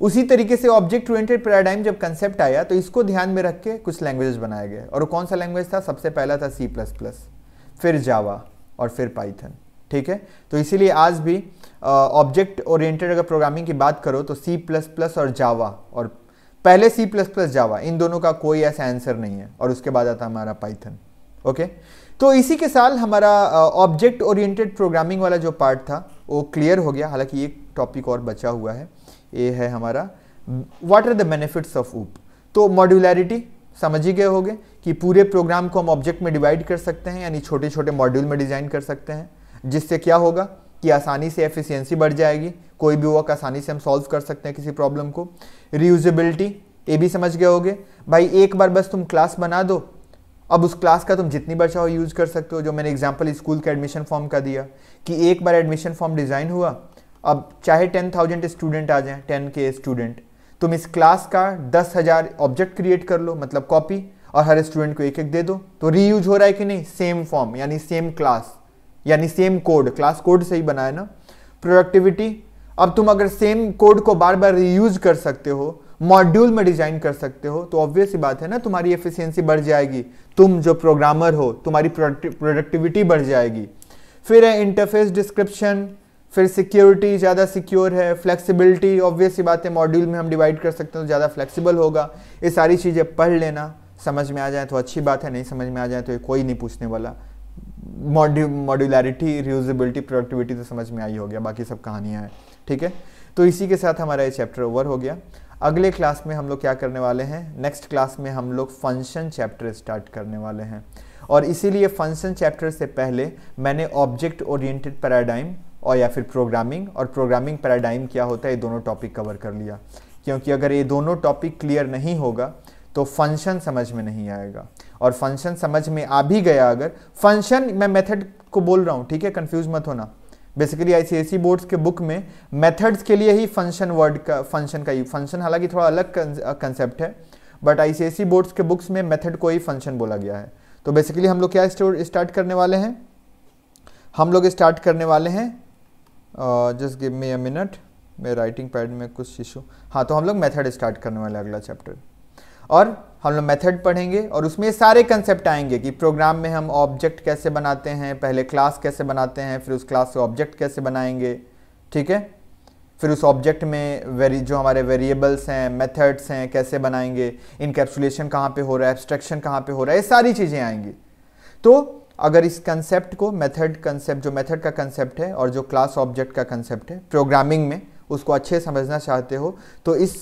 उसी तरीके से ऑब्जेक्ट ओरिएंटेड पैराडाइम जब कंसेप्ट आया तो इसको ध्यान में रख के कुछ लैंग्वेजेस बनाया गया और कौन सा लैंग्वेज था सबसे पहला था सी प्लस प्लस फिर जावा और फिर पाइथन ठीक है तो इसीलिए आज भी ऑब्जेक्ट ओरिएंटेड अगर प्रोग्रामिंग की बात करो तो सी प्लस प्लस और जावा और पहले सी प्लस प्लस जावा इन दोनों का कोई ऐसा आंसर नहीं है और उसके बाद आता हमारा पाइथन ओके तो इसी के साथ हमारा ऑब्जेक्ट ओरिएंटेड प्रोग्रामिंग वाला जो पार्ट था वो क्लियर हो गया हालांकि एक टॉपिक और बचा हुआ है ये है हमारा what are the benefits of OOP तो मॉड्यूलैरिटी समझ ही गए होगे कि पूरे प्रोग्राम को हम ऑब्जेक्ट में डिवाइड कर सकते हैं यानी छोटे छोटे मॉड्यूल में डिज़ाइन कर सकते हैं जिससे क्या होगा कि आसानी से एफिशिएंसी बढ़ जाएगी कोई भी वर्क आसानी से हम सॉल्व कर सकते हैं किसी प्रॉब्लम को रीयूजेबिलिटी ये भी समझ गए होगे भाई एक बार बस तुम क्लास बना दो अब उस क्लास का तुम जितनी बार चाहो यूज़ कर सकते हो जो मैंने एग्जाम्पल स्कूल के एडमिशन फॉर्म का दिया कि एक बार एडमिशन फॉर्म डिज़ाइन हुआ अब चाहे टेन थाउजेंड स्टूडेंट आ जाए टेन के स्टूडेंट तुम इस क्लास का दस हज़ार ऑब्जेक्ट क्रिएट कर लो मतलब कॉपी और हर स्टूडेंट को एक एक दे दो तो रीयूज हो रहा है कि नहीं सेम फॉर्म यानी सेम क्लास यानी सेम कोड क्लास कोड से ही बनाया ना प्रोडक्टिविटी अब तुम अगर सेम कोड को बार बार रीयूज कर सकते हो मॉड्यूल में डिजाइन कर सकते हो तो ऑब्वियस ही बात है ना तुम्हारी एफिशिएंसी बढ़ जाएगी तुम जो प्रोग्रामर हो तुम्हारी प्रोडक्टिविटी बढ़ जाएगी फिर है इंटरफेस डिस्क्रिप्शन फिर सिक्योरिटी ज़्यादा सिक्योर है फ्लेक्सिबिलिटी ऑब्वियस ही बात है मॉड्यूल में हम डिवाइड कर सकते हैं तो ज़्यादा फ्लेक्सिबल होगा ये सारी चीज़ें पढ़ लेना समझ में आ जाए तो अच्छी बात है नहीं समझ में आ जाए तो कोई नहीं पूछने वाला मॉड्यू मॉड्यूलैरिटी रियूजिलिटी प्रोडक्टिविटी तो समझ में आई हो गया बाकी सब कहानियाँ हैं ठीक है तो इसी के साथ हमारा ये चैप्टर ओवर हो गया अगले क्लास में हम लोग क्या करने वाले हैं नेक्स्ट क्लास में हम लोग फंक्शन चैप्टर स्टार्ट करने वाले हैं और इसीलिए फंक्शन चैप्टर से पहले मैंने ऑब्जेक्ट ओरिएंटेड पैराडाइम और या फिर प्रोग्रामिंग और प्रोग्रामिंग पैराडाइम क्या होता है ये दोनों टॉपिक कवर कर लिया क्योंकि अगर ये दोनों टॉपिक क्लियर नहीं होगा तो फंक्शन समझ में नहीं आएगा और फंक्शन समझ में आ भी गया अगर फंक्शन मैं मेथड को बोल रहा हूँ ठीक है कंफ्यूज मत होना बेसिकली आईसीएसई बोर्ड्स के बुक में मेथड्स के लिए ही फंक्शन वर्ड का फंक्शन का फंक्शन हालांकि थोड़ा अलग कंसेप्ट है बट आईसीएसई बोर्ड्स के बुक्स में मेथड को ही फंक्शन बोला गया है तो बेसिकली हम लोग क्या स्टार्ट करने वाले हैं हम लोग स्टार्ट करने वाले हैं just give me a minute मेरे राइटिंग पैड में कुछ इशू हाँ तो हम लोग मेथड स्टार्ट करने वाले अगला चैप्टर और हम लोग मेथड पढ़ेंगे और उसमें सारे कंसेप्ट आएंगे कि प्रोग्राम में हम ऑब्जेक्ट कैसे बनाते हैं पहले क्लास कैसे बनाते हैं फिर उस क्लास से ऑब्जेक्ट कैसे बनाएंगे ठीक है फिर उस ऑब्जेक्ट में वेरी जो हमारे वेरिएबल्स हैं मेथड्स हैं कैसे बनाएंगे इनकेप्सुलेशन कहाँ पे हो रहा है एब्स्ट्रैक्शन कहाँ पे हो रहा है ये सारी चीज़ें आएंगी तो अगर इस कंसेप्ट को मेथड कंसेप्ट जो मेथड का कंसेप्ट है और जो क्लास ऑब्जेक्ट का कंसेप्ट है प्रोग्रामिंग में उसको अच्छे समझना चाहते हो तो इस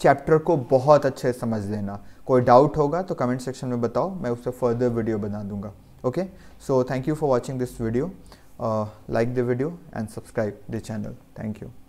चैप्टर को बहुत अच्छे समझ लेना कोई डाउट होगा तो कमेंट सेक्शन में बताओ मैं उससे फर्दर वीडियो बना दूंगा okay so thank you for watching this video like the video and subscribe the channel thank you